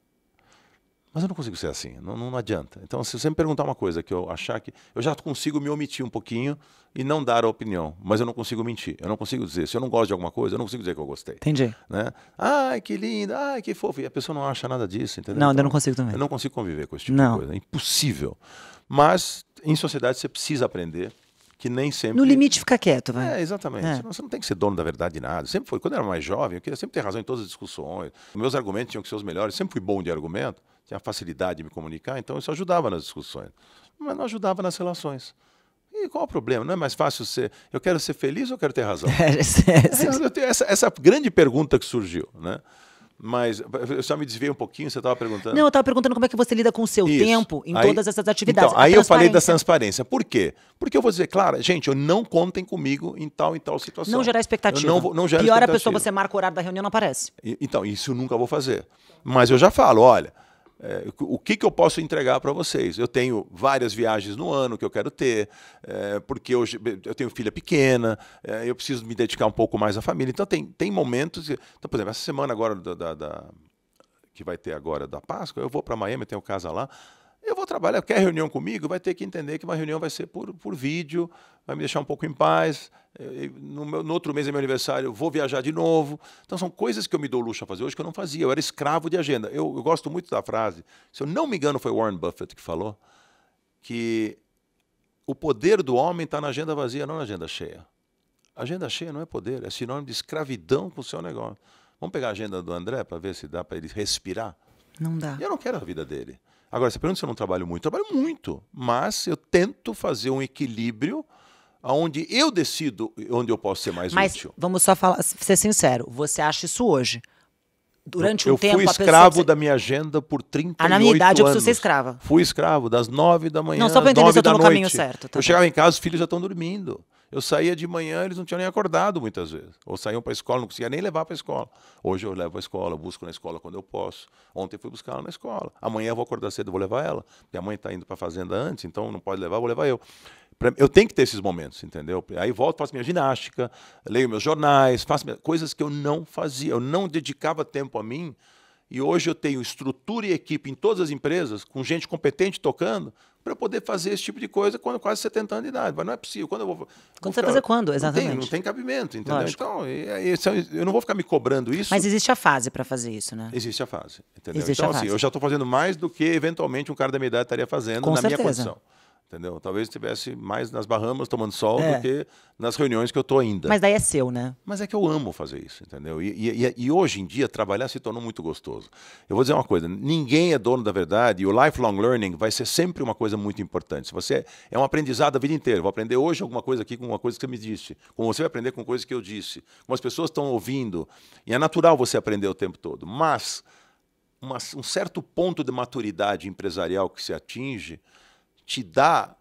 Mas eu não consigo ser assim, não, não adianta. Então, se você me perguntar uma coisa que eu achar que. Eu já consigo me omitir um pouquinho e não dar a opinião, mas eu não consigo mentir. Eu não consigo dizer. Se eu não gosto de alguma coisa, eu não consigo dizer que eu gostei. Entendi. Né? Ai, que linda, ai, que fofo. E a pessoa não acha nada disso, entendeu? Não, então, eu não consigo também. Eu não consigo conviver com esse tipo não. de coisa. É impossível. Mas, em sociedade, você precisa aprender que nem sempre. No limite fica quieto, vai. É, exatamente. É. Você não tem que ser dono da verdade de nada. Sempre foi. Quando eu era mais jovem, eu queria sempre ter razão em todas as discussões. Meus argumentos tinham que ser os melhores. Sempre fui bom de argumento, tinha facilidade de me comunicar, então isso ajudava nas discussões. Mas não ajudava nas relações. E qual o problema? Não é mais fácil ser. Eu quero ser feliz ou eu quero ter razão? É, é, é, essa, essa grande pergunta que surgiu, né? Mas eu só me desviei um pouquinho, você estava perguntando. Não, eu estava perguntando como é que você lida com o seu Isso. tempo em aí, todas essas atividades. Então, aí eu falei da transparência. Por quê? Porque eu vou dizer, claro, gente, eu não contem comigo em tal e tal situação. Não gerar expectativa. Eu não, vou, não gera Pior expectativa. É a pessoa você marca o horário da reunião não aparece. então, isso eu nunca vou fazer. Mas eu já falo, olha, é, o que, que eu posso entregar para vocês? Eu tenho várias viagens no ano que eu quero ter, é, porque hoje eu tenho filha pequena, é, eu preciso me dedicar um pouco mais à família. Então, tem, tem momentos. Então, por exemplo, essa semana agora da, da, da que vai ter agora da Páscoa, eu vou para Miami, tenho casa lá. Eu vou trabalhar, quer reunião comigo? Vai ter que entender que uma reunião vai ser por, por vídeo, vai me deixar um pouco em paz. No, meu, no outro mês é meu aniversário, eu vou viajar de novo. Então são coisas que eu me dou luxo a fazer hoje que eu não fazia. Eu era escravo de agenda. Eu, eu gosto muito da frase, se eu não me engano, foi Warren Buffett que falou, que o poder do homem está na agenda vazia, não na agenda cheia. Agenda cheia não é poder, é sinônimo de escravidão com o seu negócio. Vamos pegar a agenda do André para ver se dá para ele respirar? Não dá. Eu não quero a vida dele. Agora, você pergunta se eu não trabalho muito. Eu trabalho muito, mas eu tento fazer um equilíbrio onde eu decido onde eu posso ser mais mas, útil. Mas vamos só falar, ser sincero, você acha isso hoje? Durante eu, um eu tempo, fui escravo da minha agenda por 38 anos. Ah, na minha idade anos. eu preciso ser escrava. Fui escravo das 9 da manhã. Não, só para entender se eu estou no noite. caminho certo. Tá eu bem. chegava em casa, os filhos já estão dormindo. Eu saía de manhã, eles não tinham nem acordado muitas vezes. Ou saíam para a escola, não conseguia nem levar para a escola. Hoje eu levo para a escola, busco na escola quando eu posso. Ontem fui buscar ela na escola. Amanhã eu vou acordar cedo, vou levar ela. Minha mãe está indo para a fazenda antes, então não pode levar, vou levar eu. Eu tenho que ter esses momentos, entendeu? Aí volto, faço minha ginástica, leio meus jornais, faço coisas que eu não fazia. Eu não dedicava tempo a mim e hoje eu tenho estrutura e equipe em todas as empresas, com gente competente tocando, para poder fazer esse tipo de coisa quando quase 70 anos de idade. Mas não é possível. Quando eu vou. Quando vou você vai fazer quando, exatamente? Não tem, não tem cabimento, entendeu? Lógico. Então, eu não vou ficar me cobrando isso. Mas existe a fase para fazer isso, né? Existe a fase. Entendeu? Existe então, a assim, fase. assim, eu já estou fazendo mais do que eventualmente um cara da minha idade estaria fazendo com na certeza. minha condição. Entendeu? Talvez estivesse mais nas Bahamas tomando sol é. do que nas reuniões que eu tô ainda. Mas daí é seu, né? Mas é que eu amo fazer isso, entendeu? E, e, e, hoje em dia trabalhar se tornou muito gostoso. Eu vou dizer uma coisa: ninguém é dono da verdade e o lifelong learning vai ser sempre uma coisa muito importante. Se você é um aprendizado a vida inteira, vou aprender hoje alguma coisa aqui com uma coisa que você me disse, como você vai aprender com coisas que eu disse, como as pessoas estão ouvindo. E é natural você aprender o tempo todo. Mas uma, um certo ponto de maturidade empresarial que se atinge te dá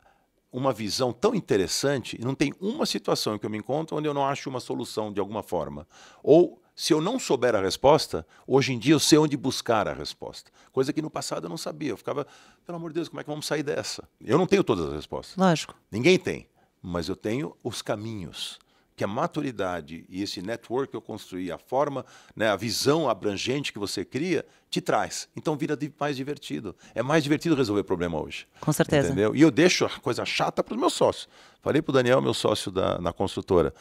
uma visão tão interessante, não tem uma situação que eu me encontro onde eu não acho uma solução de alguma forma. Ou se eu não souber a resposta, hoje em dia eu sei onde buscar a resposta. Coisa que no passado eu não sabia. Eu ficava, pelo amor de Deus, como é que vamos sair dessa? Eu não tenho todas as respostas. Lógico. Ninguém tem. Mas eu tenho os caminhos que a maturidade e esse network que eu construí, a forma, né, a visão abrangente que você cria, te traz. Então vira mais divertido. É mais divertido resolver problema hoje. Com certeza. Entendeu? E eu deixo a coisa chata para os meus sócios. Falei para o Daniel, meu sócio da, na construtora.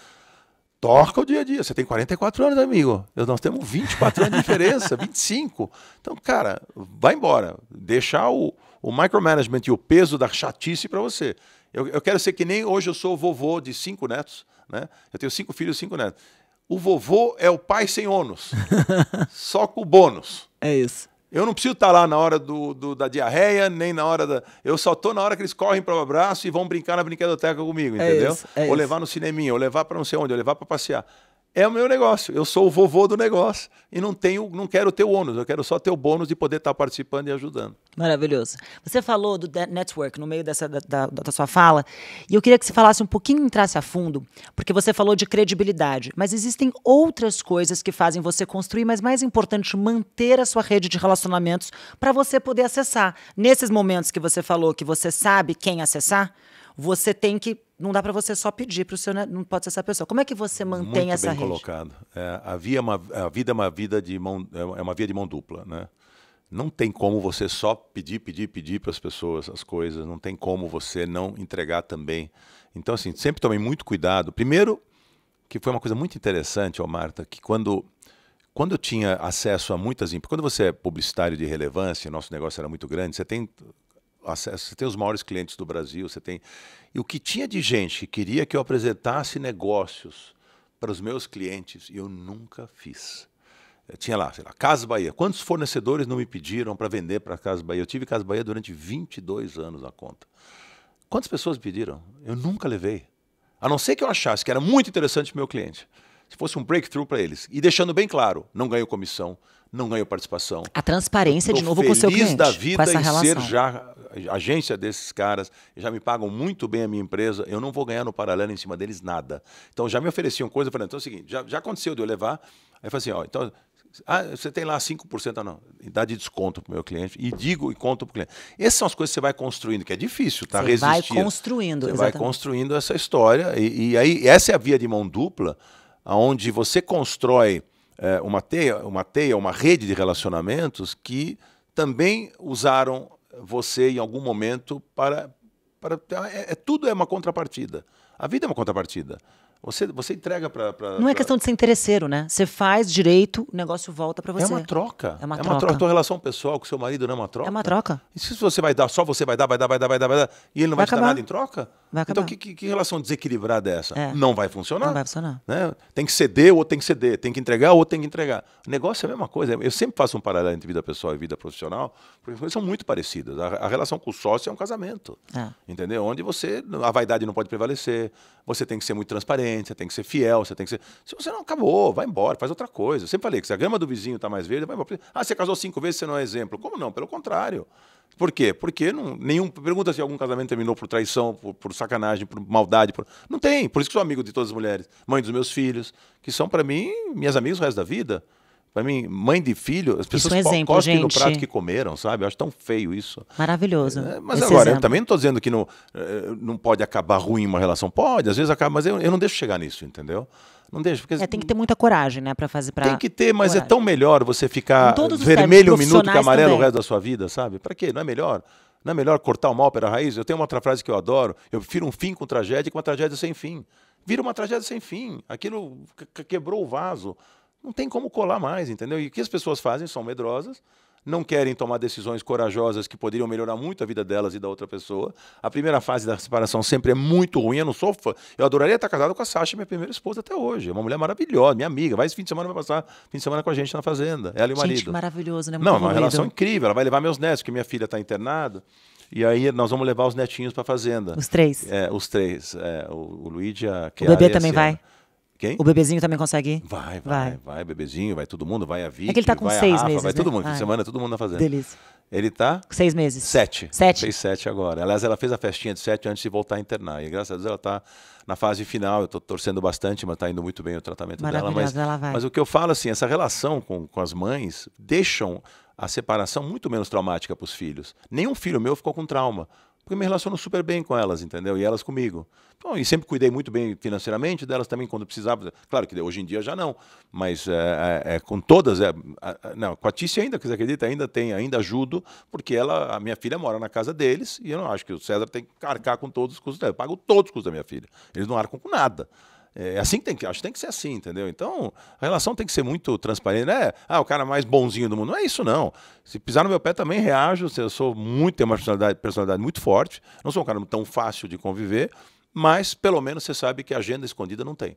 toca o dia a dia. Você tem 44 anos, amigo. nós temos 24 anos de diferença, 25. Então, cara, vai embora. Deixar o, o micromanagement e o peso da chatice para você. Eu, eu quero ser que nem hoje eu sou vovô de cinco netos. Né? Eu tenho cinco filhos, cinco netos. O vovô é o pai sem ônus, só com bônus. É isso. Eu não preciso estar tá lá na hora do, do da diarreia, nem na hora da. Eu só estou na hora que eles correm para o abraço e vão brincar na brinquedoteca comigo, é entendeu? É isso, é ou levar isso. no cineminha, ou levar para não sei onde, ou levar para passear é o meu negócio. Eu sou o vovô do negócio e não tenho, não quero ter o ônus, eu quero só ter o bônus de poder estar participando e ajudando. Maravilhoso. Você falou do network no meio dessa, da, da, da, sua fala, e eu queria que você falasse um pouquinho, entrasse a fundo, porque você falou de credibilidade, mas existem outras coisas que fazem você construir, mas mais importante, manter a sua rede de relacionamentos para você poder acessar. Nesses momentos que você falou que você sabe quem acessar, você tem que não dá para você só pedir para o seu, não pode ser essa pessoa. Como é que você mantém Muito essa bem rede? colocado. É, a, via é uma, a vida é uma vida de mão, é uma via de mão dupla, né? Não tem como você só pedir, pedir, pedir para as pessoas as coisas. Não tem como você não entregar também. Então, assim, sempre tomei muito cuidado. Primeiro, que foi uma coisa muito interessante, ó, Marta, que quando, quando eu tinha acesso a muitas. Quando você é publicitário de relevância, nosso negócio era muito grande, você tem acesso, você tem os maiores clientes do Brasil, você tem. E o que tinha de gente que queria que eu apresentasse negócios para os meus clientes, e eu nunca fiz. Eu eh, tinha lá, sei lá, Casa Bahia. Quantos fornecedores não me pediram para vender para Casa Bahia? Eu tive Casa Bahia durante 22 anos na conta. Quantas pessoas me pediram? Eu nunca levei. A não ser que eu achasse que era muito interessante para o meu cliente. Se fosse um breakthrough para eles. E deixando bem claro, não ganho comissão, não ganho participação. A transparência de novo com o seu cliente. da vida com essa em relação. ser já agência desses caras, já me pagam muito bem a minha empresa, eu não vou ganhar no paralelo em cima deles nada. Então já me ofereciam coisa, eu falei, então é o seguinte, já, já aconteceu de eu levar, aí eu falei assim, ó, então ah, você tem lá 5%, ah, não. dá de desconto para o meu cliente. E digo e conto para o cliente. Essas são as coisas que você vai construindo, que é difícil, tá? Você Resistir. vai construindo. Você exatamente. vai construindo essa história. E, e, aí, essa é a via de mão dupla, onde você constrói é, uma, teia, uma teia, uma rede de relacionamentos que também usaram você em algum momento para. para é, é, tudo é uma contrapartida. A vida é uma contrapartida. Você, você entrega para. Não é questão de ser interesseiro, né? Você faz direito, o negócio volta para é você. É uma troca. É uma, é troca. uma troca. Tua relação pessoal com seu marido não é uma troca? É uma troca. E se você vai dar, só você vai dar, vai dar, vai dar, vai dar, vai dar, e ele não vai, vai te acabar. dar nada em troca? Vai então, acabar. então, que, que, que relação desequilibrada é essa? É. Não vai funcionar. Não vai funcionar. Né? Tem que ceder ou tem que ceder. Tem que entregar ou tem que entregar. O negócio é a mesma coisa. Eu sempre faço um paralelo entre vida pessoal e vida profissional, porque são muito parecidas. A, a relação com o sócio é um casamento. É. Entendeu? Onde você. A vaidade não pode prevalecer, você tem que ser muito transparente você tem que ser fiel, você tem que ser. Se você não acabou, vai embora, faz outra coisa. Eu sempre falei que se a grama do vizinho está mais verde, vai embora. Ah, você casou cinco vezes, você não é exemplo. Como não? Pelo contrário. Por quê? Porque não, nenhum. Pergunta se algum casamento terminou por traição, por, por sacanagem, por maldade. Por, não tem. Por isso que sou amigo de todas as mulheres. Mãe dos meus filhos, que são, para mim, minhas amigas o resto da vida. Para mim, mãe de filho, as pessoas isso é um cospem no prato que comeram, sabe? Eu acho tão feio isso. Maravilhoso. É, mas agora, exemplo. eu também não estou dizendo que não, eh, não pode acabar ruim uma relação. Pode, às vezes acaba, mas eu, eu não deixo chegar nisso, entendeu? Não deixo porque... É, tem que ter muita coragem, né, para fazer para Tem que ter, mas é coragem. é tão melhor você ficar vermelho um minuto que amarelo também. o resto da sua vida, sabe? Para quê? Não é melhor? Não é melhor cortar o mal pela raiz? Eu tenho uma outra frase que eu adoro, eu prefiro um fim com tragédia que uma tragédia sem fim. Vira uma tragédia sem fim. Aquilo quebrou o vaso não tem como colar mais, entendeu? E o que as pessoas fazem são medrosas, não querem tomar decisões corajosas que poderiam melhorar muito a vida delas e da outra pessoa. A primeira fase da separação sempre é muito ruim. Eu não sou fã. Eu adoraria estar casado com a Sasha, minha primeira esposa até hoje. É uma mulher maravilhosa, minha amiga. Vai esse fim de semana, vai passar fim de semana com a gente na fazenda. Ela e o marido. Gente, maravilhoso, né? Muito não, é uma relação incrível. Ela vai levar meus netos, porque minha filha está internada. E aí nós vamos levar os netinhos para a fazenda. Os três? É, os três. É, o, o Luigi, a O bebê também vai? Quem? O bebezinho também consegue ir? Vai, vai, vai, vai, bebezinho, vai todo mundo, vai a Vicky, é que ele tá com vai seis a Rafa, meses, vai né? todo mundo, semana todo mundo na tá fazenda. Delícia. Ele tá? Seis meses. Sete. Sete. Fez sete agora. Aliás, ela fez a festinha de sete antes de voltar a internar. E graças a Deus ela tá na fase final. Eu tô torcendo bastante, mas tá indo muito bem o tratamento dela. Mas, ela vai. mas o que eu falo, assim, essa relação com, com as mães deixam a separação muito menos traumática para os filhos. Nenhum filho meu ficou com trauma porque me relaciono super bem com elas, entendeu? E elas comigo. e sempre cuidei muito bem financeiramente delas também quando precisava. Claro que hoje em dia já não, mas é, é, é com todas, é, não, com a Tice ainda, que você acredita, ainda tem, ainda ajudo, porque ela, a minha filha mora na casa deles e eu não acho que o César tem que arcar com todos os custos dela. Eu pago todos os custos da minha filha. Eles não arcam com nada. É, é assim que tem que, acho que tem que ser assim, entendeu? Então, a relação tem que ser muito transparente, né? Ah, o cara mais bonzinho do mundo. Não é isso, não. Se pisar no meu pé, também reajo. Eu sou muito, tenho uma personalidade, personalidade muito forte. Não sou um cara tão fácil de conviver, mas pelo menos você sabe que agenda escondida não tem.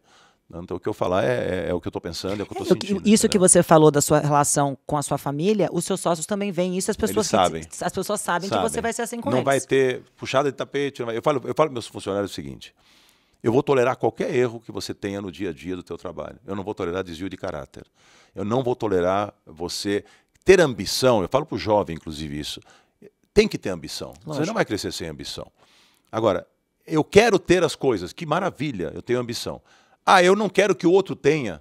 Então, o que eu falar é, é, é o que eu estou pensando, é o que eu é, estou sentindo. Isso entendeu? que você falou da sua relação com a sua família, os seus sócios também veem isso, as pessoas sabem. Que, as pessoas sabem, sabem, que você vai ser assim com não eles. Não vai ter puxada de tapete. Eu falo, eu falo para meus funcionários o seguinte: eu vou tolerar qualquer erro que você tenha no dia a dia do teu trabalho. Eu não vou tolerar desvio de caráter. Eu não vou tolerar você ter ambição. Eu falo para o jovem, inclusive, isso. Tem que ter ambição. Lógico. Você não vai crescer sem ambição. Agora, eu quero ter as coisas. Que maravilha, eu tenho ambição. Ah, eu não quero que o outro tenha.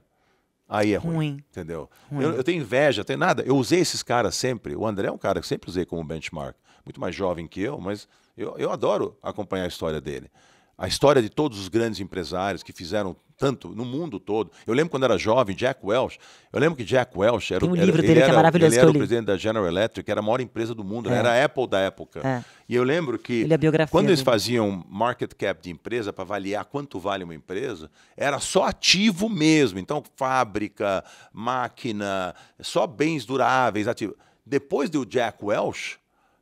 Aí é ruim. ruim. Entendeu? Ruim. Eu, eu, tenho inveja, tenho nada. Eu usei esses caras sempre. O André é um cara que sempre usei como benchmark. Muito mais jovem que eu, mas eu, eu adoro acompanhar a história dele a história de todos os grandes empresários que fizeram tanto no mundo todo. Eu lembro quando era jovem, Jack Welch. Eu lembro que Jack Welch era, Tem um livro era, dele que é maravilhoso. Ele era o presidente da General Electric, era a maior empresa do mundo, é. era a Apple da época. É. E eu lembro que é quando eles faziam market cap de empresa para avaliar quanto vale uma empresa, era só ativo mesmo. Então, fábrica, máquina, só bens duráveis, ativo. Depois do Jack Welch,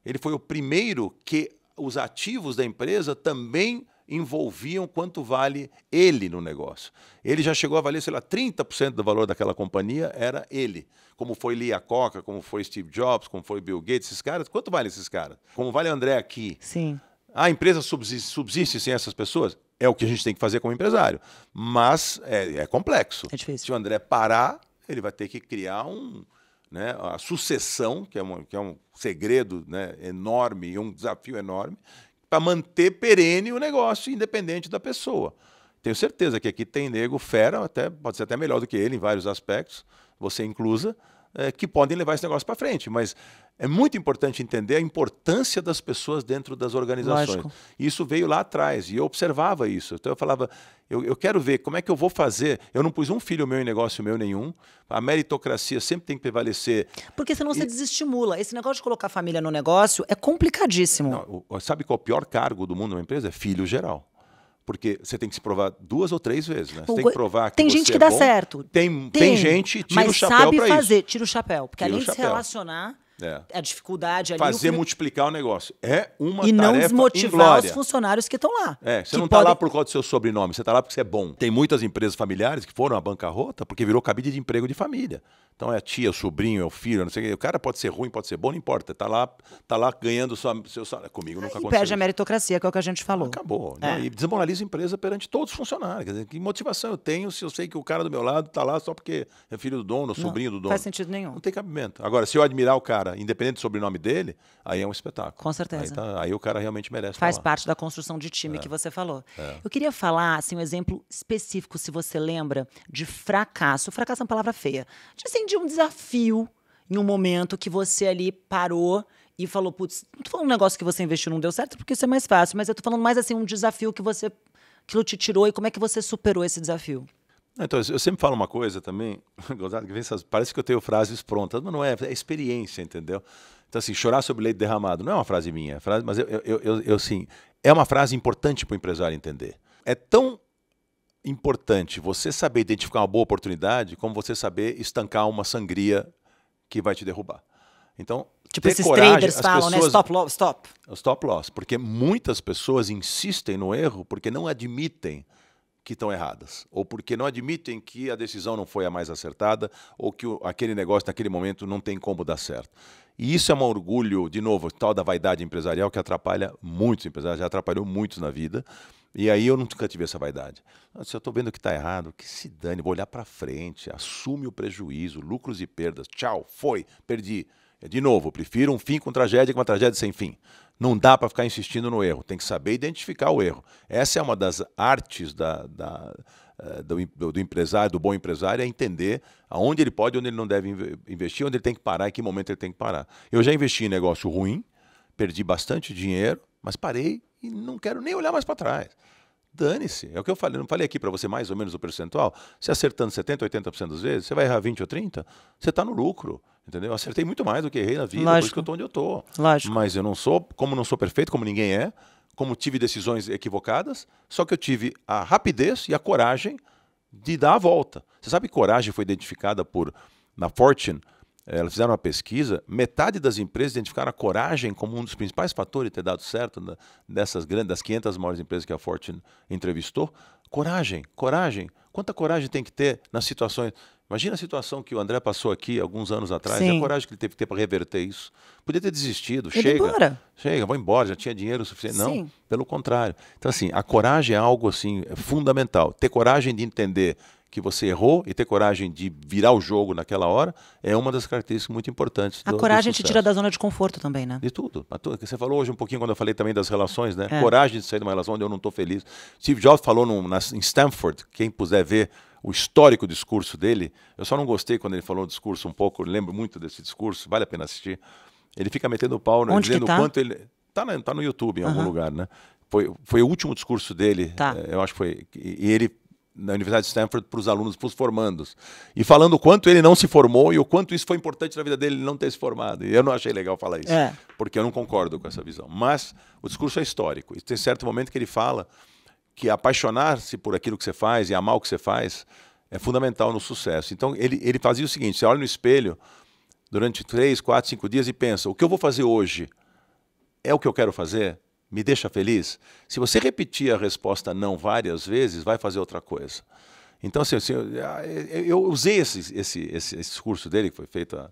ele foi o primeiro que os ativos da empresa também envolviam quanto vale ele no negócio. Ele já chegou a valer, sei lá, 30% do valor daquela companhia era ele. Como foi Lee Coca, como foi Steve Jobs, como foi Bill Gates, esses caras, quanto vale esses caras? Como vale André aqui? Sim. A empresa subsiste, subsiste sem essas pessoas? É o que a gente tem que fazer como empresário. Mas é, é complexo. É difícil. Se o André parar, ele vai ter que criar um, né, a sucessão, que é, uma, que é um segredo né, enorme e um desafio enorme, para manter perene o negócio, independente da pessoa. Tenho certeza que aqui tem nego fera, até, pode ser até melhor do que ele em vários aspectos, você inclusa, é, que podem levar esse negócio para frente. Mas é muito importante entender a importância das pessoas dentro das organizações. Lógico. Isso veio lá atrás e eu observava isso. Então eu falava, eu, eu, quero ver como é que eu vou fazer. Eu não pus um filho meu em negócio meu nenhum. A meritocracia sempre tem que prevalecer. Porque senão e... você desestimula. Esse negócio de colocar a família no negócio é complicadíssimo. Não, sabe qual é o pior cargo do mundo numa empresa? É filho geral. Porque você tem que se provar duas ou três vezes, né? Você tem que provar que Tem gente que é dá bom. certo. Tem, tem, tem gente, tira o chapéu sabe fazer, isso. tira o chapéu. Porque tira além de se relacionar, é. A dificuldade ali. Fazer o... multiplicar o negócio. É uma e E não desmotivar inglória. os funcionários que estão lá. É, você não está podem... lá por causa do seu sobrenome, você está lá porque você é bom. Tem muitas empresas familiares que foram à bancarrota porque virou cabide de emprego de família. Então é a tia, o é sobrinho, é o filho, não sei o quê. O cara pode ser ruim, pode ser bom, não importa. Está lá, tá lá ganhando sua, seu salário. Comigo nunca Aí aconteceu. perde isso. a meritocracia, que é o que a gente falou. Acabou. Né? É. Né? E desmoraliza a empresa perante todos os funcionários. Quer dizer, que motivação eu tenho se eu sei que o cara do meu lado está lá só porque é filho do dono, sobrinho não, do dono? Não faz sentido nenhum. Não tem cabimento. Agora, se eu admirar o cara Independente do sobrenome dele, aí é um espetáculo. Com certeza. Aí, tá, aí o cara realmente merece. Faz falar. parte da construção de time é. que você falou. É. Eu queria falar, assim, um exemplo específico, se você lembra, de fracasso. Fracasso é uma palavra feia. De, assim, de um desafio em um momento que você ali parou e falou, putz, não tô falando um negócio que você investiu não deu certo, porque isso é mais fácil, mas eu tô falando mais assim, um desafio que você, que te tirou e como é que você superou esse desafio? Então, eu sempre falo uma coisa também, parece que eu tenho frases prontas, mas não é, é experiência, entendeu? Então, assim, chorar sobre leite derramado não é uma frase minha, é mas eu, eu, eu, eu, assim, é uma frase importante para o empresário entender. É tão importante você saber identificar uma boa oportunidade como você saber estancar uma sangria que vai te derrubar. Então, tipo esses coragem, traders falam, né? pessoas, né? Stop loss, stop. Stop loss, porque muitas pessoas insistem no erro porque não admitem que estão erradas, ou porque não admitem que a decisão não foi a mais acertada, ou que o, aquele negócio naquele momento não tem como dar certo. E isso é um orgulho, de novo, tal da vaidade empresarial que atrapalha muitos empresários, já atrapalhou muitos na vida. E aí eu nunca tive essa vaidade. Se eu estou vendo que está errado, que se dane, vou olhar para frente, assume o prejuízo, lucros e perdas, tchau, foi, perdi. É, de novo, prefiro um fim com tragédia que uma tragédia sem fim. Não dá para ficar insistindo no erro, tem que saber identificar o erro. Essa é uma das artes da, da, eh, do, do, empresário, do bom empresário, é entender aonde ele pode, onde ele não deve investir, onde ele tem que parar, em que momento ele tem que parar. Eu já investi em negócio ruim, perdi bastante dinheiro, mas parei e não quero nem olhar mais para trás dane-se. É o que eu falei, não falei aqui para você mais ou menos o percentual? Se acertando 70, 80% das vezes, você vai errar 20 ou 30, você está no lucro. Entendeu? Acertei muito mais do que errei na vida, Lógico. por isso que eu estou onde eu estou. Lógico. Mas eu não sou, como não sou perfeito, como ninguém é, como tive decisões equivocadas, só que eu tive a rapidez e a coragem de dar a volta. Você sabe que coragem foi identificada por na Fortune, eh, elas fizeram uma pesquisa, metade das empresas identificaram a coragem como um dos principais fatores de ter dado certo né, dessas grandes, das 500 maiores empresas que a Fortune entrevistou. Coragem, coragem. Quanta coragem tem que ter nas situações? Imagina a situação que o André passou aqui alguns anos atrás Sim. e a coragem que ele teve que ter para reverter isso. Podia ter desistido, ele chega, embora. chega, vou embora, já tinha dinheiro suficiente. Sim. Não, pelo contrário. Então, assim, a coragem é algo assim fundamental. Ter coragem de entender que você errou e ter coragem de virar o jogo naquela hora é uma das características muito importantes. A do, coragem do te tira da zona de conforto também, né? De tudo. Você falou hoje um pouquinho quando eu falei também das relações, né? É. Coragem de sair de uma relação onde eu não estou feliz. Steve Jobs falou num, na, em Stanford, quem puder ver o histórico discurso dele, eu só não gostei quando ele falou o discurso um pouco, lembro muito desse discurso, vale a pena assistir. Ele fica metendo o pau, né? dizendo tá? quanto ele. Tá, tá no YouTube em algum lugar, né? Foi, foi o último discurso dele, tá. Eh, eu acho que foi. E ele na Universidade de Stanford para os alunos, para os formandos. E falando o quanto ele não se formou e o quanto isso foi importante na vida dele não ter se formado. E eu não achei legal falar isso, é. porque eu não concordo com essa visão. Mas o discurso é histórico. E tem certo momento que ele fala que apaixonar-se por aquilo que você faz e amar o que você faz é fundamental no sucesso. Então ele, ele fazia o seguinte: você olha no espelho durante três, quatro, cinco dias e pensa, o que eu vou fazer hoje é o que eu quero fazer? me deixa feliz? Se você repetir a resposta não várias vezes, vai fazer outra coisa. Então, assim, assim eu usei esse, esse, esse, discurso dele, que foi feito há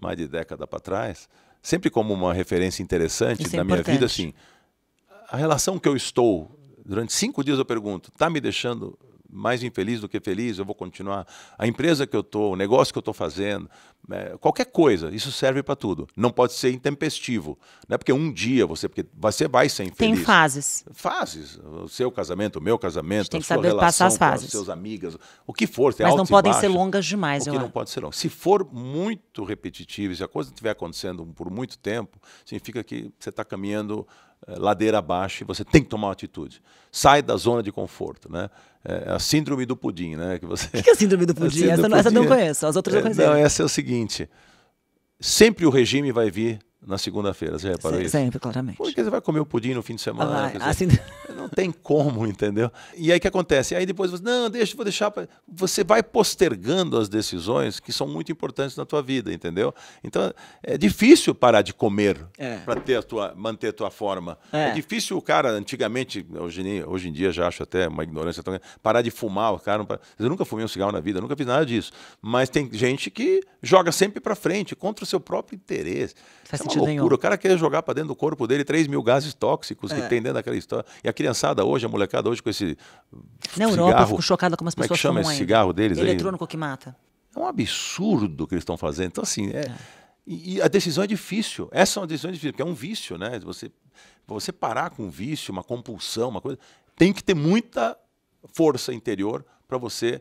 mais de década para trás, sempre como uma referência interessante Isso é na é minha vida. Assim, a relação que eu estou, durante cinco dias eu pergunto, está me deixando mais infeliz do que feliz, eu vou continuar. A empresa que eu estou, o negócio que eu estou fazendo, é, qualquer coisa, isso serve para tudo. Não pode ser intempestivo. Não é porque um dia você, porque você vai ser infeliz. Tem fases. Fases. O seu casamento, o meu casamento, tem a sua saber relação passar as fases. com seus amigas, o que for. Mas não podem baixos, ser longas demais. O que não acho. pode ser longo Se for muito repetitivo, se a coisa estiver acontecendo por muito tempo, significa que você está caminhando eh, ladeira abaixo e você tem que tomar uma atitude. Sai da zona de conforto, né? É, é a síndrome do pudim, né? Que você... O que é a síndrome do pudim? Síndrome essa, do pudim não, essa não é. conheço, as outras é, eu conheço. Não, essa é o seguinte, sempre o regime vai vir na segunda-feira. Você reparou isso? Sempre, claramente. Porque você vai comer o pudim no fim de semana. Vai, dizer, assim- Não tem como, entendeu? E aí o que acontece? Aí depois você, não, deixa, vou deixar. Pra... Você vai postergando as decisões que são muito importantes na tua vida, entendeu? Então é difícil parar de comer é. para ter a tua, manter a tua forma. É. é. difícil o cara, antigamente, hoje, hoje em dia já acho até uma ignorância, parar de fumar. O cara não Eu nunca fumei um cigarro na vida, nunca fiz nada disso. Mas tem gente que joga sempre para frente, contra o seu próprio interesse. Faz é sentido loucura. nenhum. O cara quer jogar para dentro do corpo dele 3 mil gases tóxicos é. que tem dentro daquela história. E a criançada hoje, a molecada hoje com esse. Na cigarro, Europa, eu fico chocada com as pessoas. Como é que chama esse cigarro deles Eletrônico aí? Eletrônico que mata. É um absurdo o que eles estão fazendo. Então, assim, é, é. E, a decisão é difícil. Essa é uma decisão difícil, porque é um vício, né? Você, você parar com um vício, uma compulsão, uma coisa. Tem que ter muita força interior para você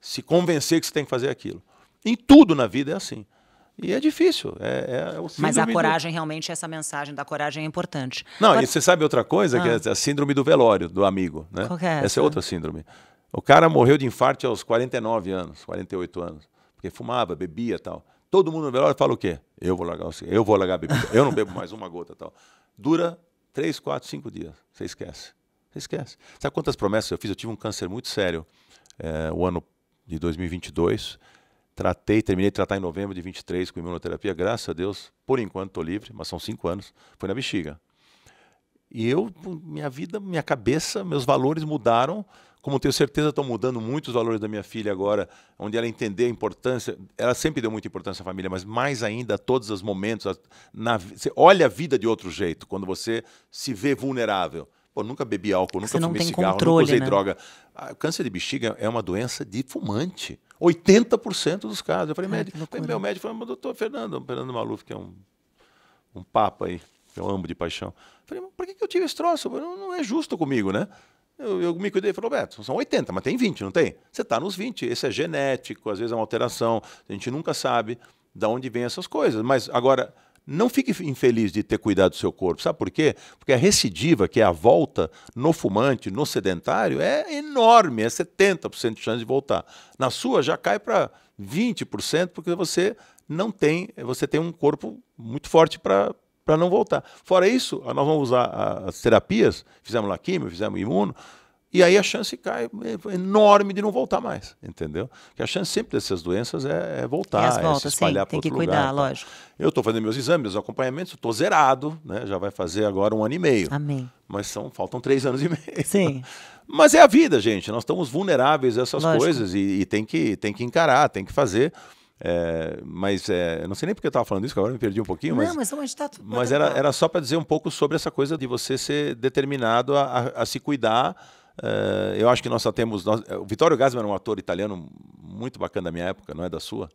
se convencer que você tem que fazer aquilo. Em tudo na vida é assim. E é difícil. É, é o Mas a coragem, do... realmente, essa mensagem da coragem é importante. Não, Agora... e você sabe outra coisa, ah. que é a síndrome do velório, do amigo. Né? Qual é essa? É essa é outra síndrome. O cara morreu de infarto aos 49 anos, 48 anos. Porque fumava, bebia tal. Todo mundo no velório fala o quê? Eu vou largar o cigarro, eu vou largar a bebida, eu não bebo mais uma gota tal. Dura 3, 4, 5 dias. Você esquece. Você esquece. Sabe quantas promessas eu fiz? Eu tive um câncer muito sério é, o ano de 2022. Tratei, terminei de tratar em novembro de 23 com imunoterapia, graças a Deus, por enquanto estou livre, mas são cinco anos, foi na bexiga. E eu, minha vida, minha cabeça, meus valores mudaram, como tenho certeza estão mudando muito os valores da minha filha agora, onde ela entendeu a importância, ela sempre deu muita importância à família, mas mais ainda a todos os momentos, a, na, você olha a vida de outro jeito, quando você se vê vulnerável. Pô, nunca bebi álcool, nunca fumei cigarro, controle, nunca usei né? droga. A, ah, câncer de bexiga é uma doença de fumante. 80% dos casos. Eu falei, ah, médico, é, meu médico falou, mas doutor Fernando, Fernando Maluf, que é um, um papa aí, que eu amo de paixão. Eu falei, mas por que, que eu tive esse troço? Não, não é justo comigo, né? Eu, eu me cuidei, falou, Beto, são 80, mas tem 20, não tem? Você está nos 20, esse é genético, às vezes é uma alteração, a gente nunca sabe de onde vem essas coisas. Mas agora, não fique infeliz de ter cuidado do seu corpo. Sabe por quê? Porque a recidiva, que é a volta no fumante, no sedentário, é enorme, é 70% de chance de voltar. Na sua já cai para 20%, porque você não tem, você tem um corpo muito forte para para não voltar. Fora isso, nós vamos usar as terapias, fizemos lá fizemos imuno, e aí a chance cai é, é enorme de não voltar mais, entendeu? Porque a chance sempre dessas doenças é, é voltar, voltas, é se espalhar para outro lugar. Tem que cuidar, tá? lógico. Eu estou fazendo meus exames, meus acompanhamentos, estou zerado, né? Já vai fazer agora um ano e meio. Amém. Mas são, faltam três anos e meio. Sim. Mas é a vida, gente. Nós estamos vulneráveis a essas lógico. coisas e, e, tem, que, tem que encarar, tem que fazer. É, mas é, não sei nem porque eu estava falando isso, que agora me perdi um pouquinho. Não, mas, mas, não, tá mas era, era só para dizer um pouco sobre essa coisa de você ser determinado a, a, a se cuidar Uh, eu acho que nós só temos. Nós, eh, o Vittorio Gassman era um ator italiano muito bacana da minha época, não é da sua.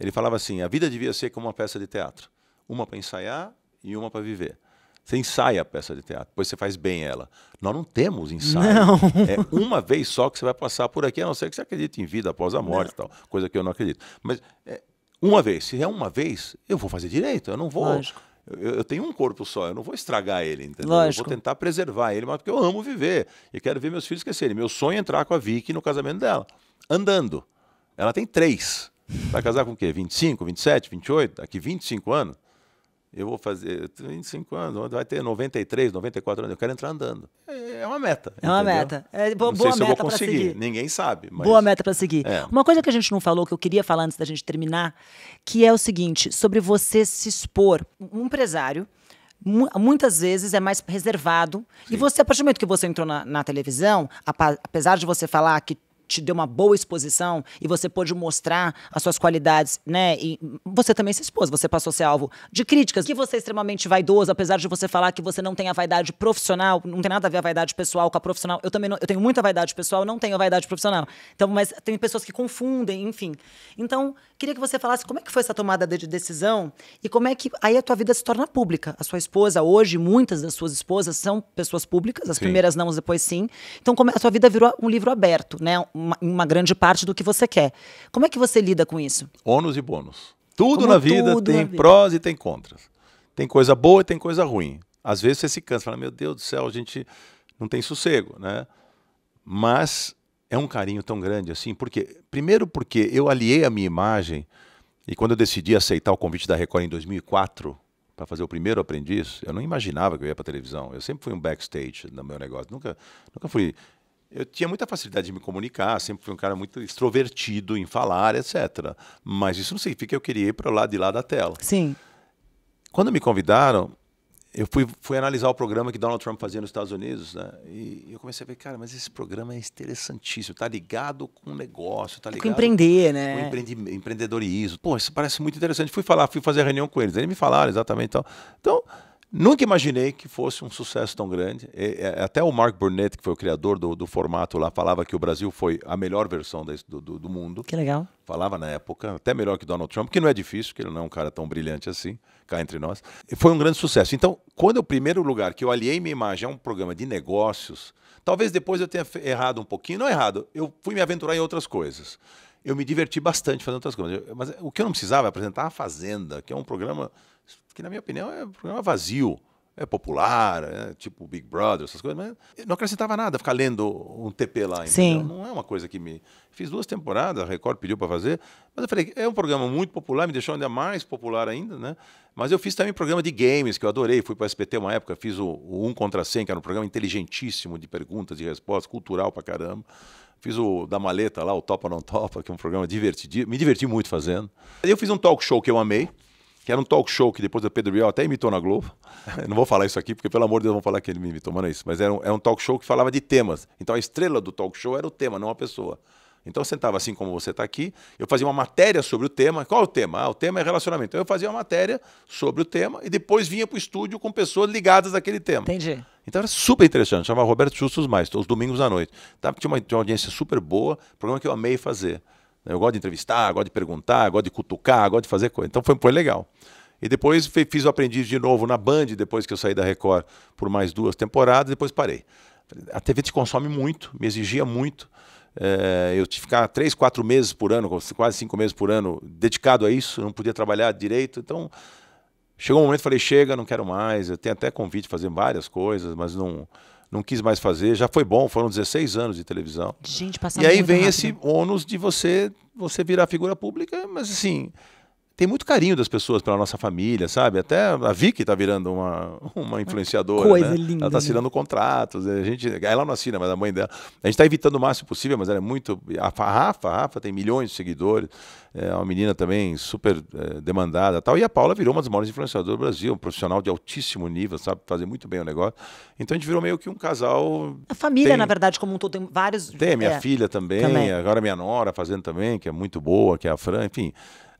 Ele falava assim: a vida devia ser como uma peça de teatro, uma para ensaiar e uma para viver. Você ensaia a peça de teatro, depois você faz bem ela. Nós não temos ensaio. Não. É uma vez só que você vai passar por aqui, a não ser que você acredite em vida após a morte, tal, coisa que eu não acredito. Mas é, uma vez, se é uma vez, eu vou fazer direito, eu não vou. Lógico eu, eu, tenho um corpo só, eu não vou estragar ele, entendeu? Lógico. Eu vou tentar preservar ele, mas porque eu amo viver. E quero ver meus filhos crescerem. Meu sonho é entrar com a Vicky no casamento dela. Andando. Ela tem três. Vai casar com o quê? 25, 27, 28? Daqui 25 anos? Eu vou fazer 25 anos, vai ter 93, 94 anos, eu quero entrar andando. É uma meta. É uma entendeu? meta. É não sei se eu vou conseguir, seguir. ninguém sabe. Mas... Boa meta para seguir. É. Uma coisa que a gente não falou, que eu queria falar antes da gente terminar, que é o seguinte, sobre você se expor. Um empresário, muitas vezes é mais reservado. Sim. E você, a partir do momento que você entrou na, na televisão, apesar de você falar que te deu uma boa exposição e você pôde mostrar as suas qualidades, né? E você também é se expôs, você passou a ser alvo de críticas, que você é extremamente vaidoso, apesar de você falar que você não tem a vaidade profissional, não tem nada a ver a vaidade pessoal com a profissional. Eu também não, eu tenho muita vaidade pessoal, não tenho vaidade profissional. Então, mas tem pessoas que confundem, enfim. Então, Queria que você falasse como é que foi essa tomada de decisão e como é que aí a tua vida se torna pública. A sua esposa hoje, muitas das suas esposas são pessoas públicas, as sim. primeiras não, depois sim. Então como é, a tua vida virou um livro aberto, né? Uma, uma, grande parte do que você quer. Como é que você lida com isso? Ônus e bônus. Tudo como na vida tudo tem na vida. prós e tem contras. Tem coisa boa e tem coisa ruim. Às vezes você se cansa, fala: "Meu Deus do céu, a gente não tem sossego", né? Mas é um carinho tão grande assim, porque primeiro porque eu aliei a minha imagem e quando eu decidi aceitar o convite da Record em 2004 para fazer o primeiro aprendiz, eu não imaginava que eu ia para televisão. Eu sempre fui um backstage no meu negócio, nunca nunca fui eu tinha muita facilidade de me comunicar, sempre fui um cara muito extrovertido em falar, etc. Mas isso não significa que eu queria ir para o lado de lá da tela. Sim. Quando me convidaram, eu fui, fui analisar o programa que Donald Trump fazia nos Estados Unidos, né? E eu comecei a ver, cara, mas esse programa é interessantíssimo, tá ligado com o negócio, tá ligado. É com empreender, né? Com empreende, empreendedorismo. Pô, isso parece muito interessante. Fui falar, fui fazer reunião com eles, eles me falaram exatamente Então, então Nunca imaginei que fosse um sucesso tão grande. até o Mark Burnett, que foi o criador do, do formato lá, falava que o Brasil foi a melhor versão do, do, do, mundo. Que legal. Falava na época, até melhor que Donald Trump, que não é difícil, que ele não é um cara tão brilhante assim, cá entre nós. E foi um grande sucesso. Então, quando é o primeiro lugar que eu aliei minha imagem a um programa de negócios, talvez depois eu tenha errado um pouquinho. Não errado, eu fui me aventurar em outras coisas eu me diverti bastante fazendo outras coisas. Mas o que eu não precisava é apresentar a Fazenda, que é um programa que na minha opinião é um programa vazio. É popular, é tipo Big Brother, essas coisas, mas não acrescentava nada ficar lendo um TP lá. Entendeu? Sim. Não é uma coisa que me. Fiz duas temporadas, a Record pediu para fazer, mas eu falei, é um programa muito popular, me deixou ainda mais popular ainda, né? Mas eu fiz também programa de games, que eu adorei. Fui para o SPT uma época, fiz o, o 1 contra 100, que era um programa inteligentíssimo de perguntas e respostas, cultural para caramba. Fiz o da maleta lá, o Topa ou Não Topa, que é um programa divertido. Me diverti muito fazendo. Eu fiz um talk show que eu amei, que era um talk show que depois o Pedro Biel até imitou na Globo. não vou falar isso aqui, porque pelo amor de Deus vão falar que ele me imitou, mano, é isso. Mas era um, era um talk show que falava de temas. Então a estrela do talk show era o tema, não a pessoa. Então eu sentava assim como você está aqui, eu fazia uma matéria sobre o tema. Qual é o tema? Ah, o tema é relacionamento. Então eu fazia uma matéria sobre o tema e depois vinha para o estúdio com pessoas ligadas àquele tema. Entendi. Então era super interessante, chamava Roberto Justus Mais, os domingos à noite. Tá? Tinha, uma, tinha uma audiência super boa, programa que eu amei fazer. Eu gosto de entrevistar, gosto de perguntar, gosto de cutucar, gosto de fazer coisa. Então foi, foi legal. E depois fiz o aprendiz de novo na Band, depois que eu saí da Record por mais duas temporadas, depois parei. A TV te consome muito, me exigia muito. É, eu tive que ficar três, quatro meses por ano, quase cinco meses por ano, dedicado a isso, não podia trabalhar direito. Então, chegou um momento, falei, chega, não quero mais. Eu tenho até convite para fazer várias coisas, mas não não quis mais fazer, já foi bom, foram 16 anos de televisão. Gente, passando E aí vem rápido. esse ônus de você você virar figura pública, mas assim, tem muito carinho das pessoas pela nossa família, sabe? Até a Vicky tá virando uma, uma influenciadora. Coisa né? linda. Ela tá né? assinando né? contratos. A gente, ela não assina, mas a mãe dela. A gente está evitando o máximo possível, mas ela é muito. A Rafa, a Rafa tem milhões de seguidores. É uma menina também super é, demandada tal. E a Paula virou uma das maiores influenciadoras do Brasil, um profissional de altíssimo nível, sabe? Fazer muito bem o negócio. Então a gente virou meio que um casal. A família, tem... na verdade, como um todo, tem vários. Tem, minha é. filha também, também, agora minha nora fazendo também, que é muito boa, que é a Fran, enfim.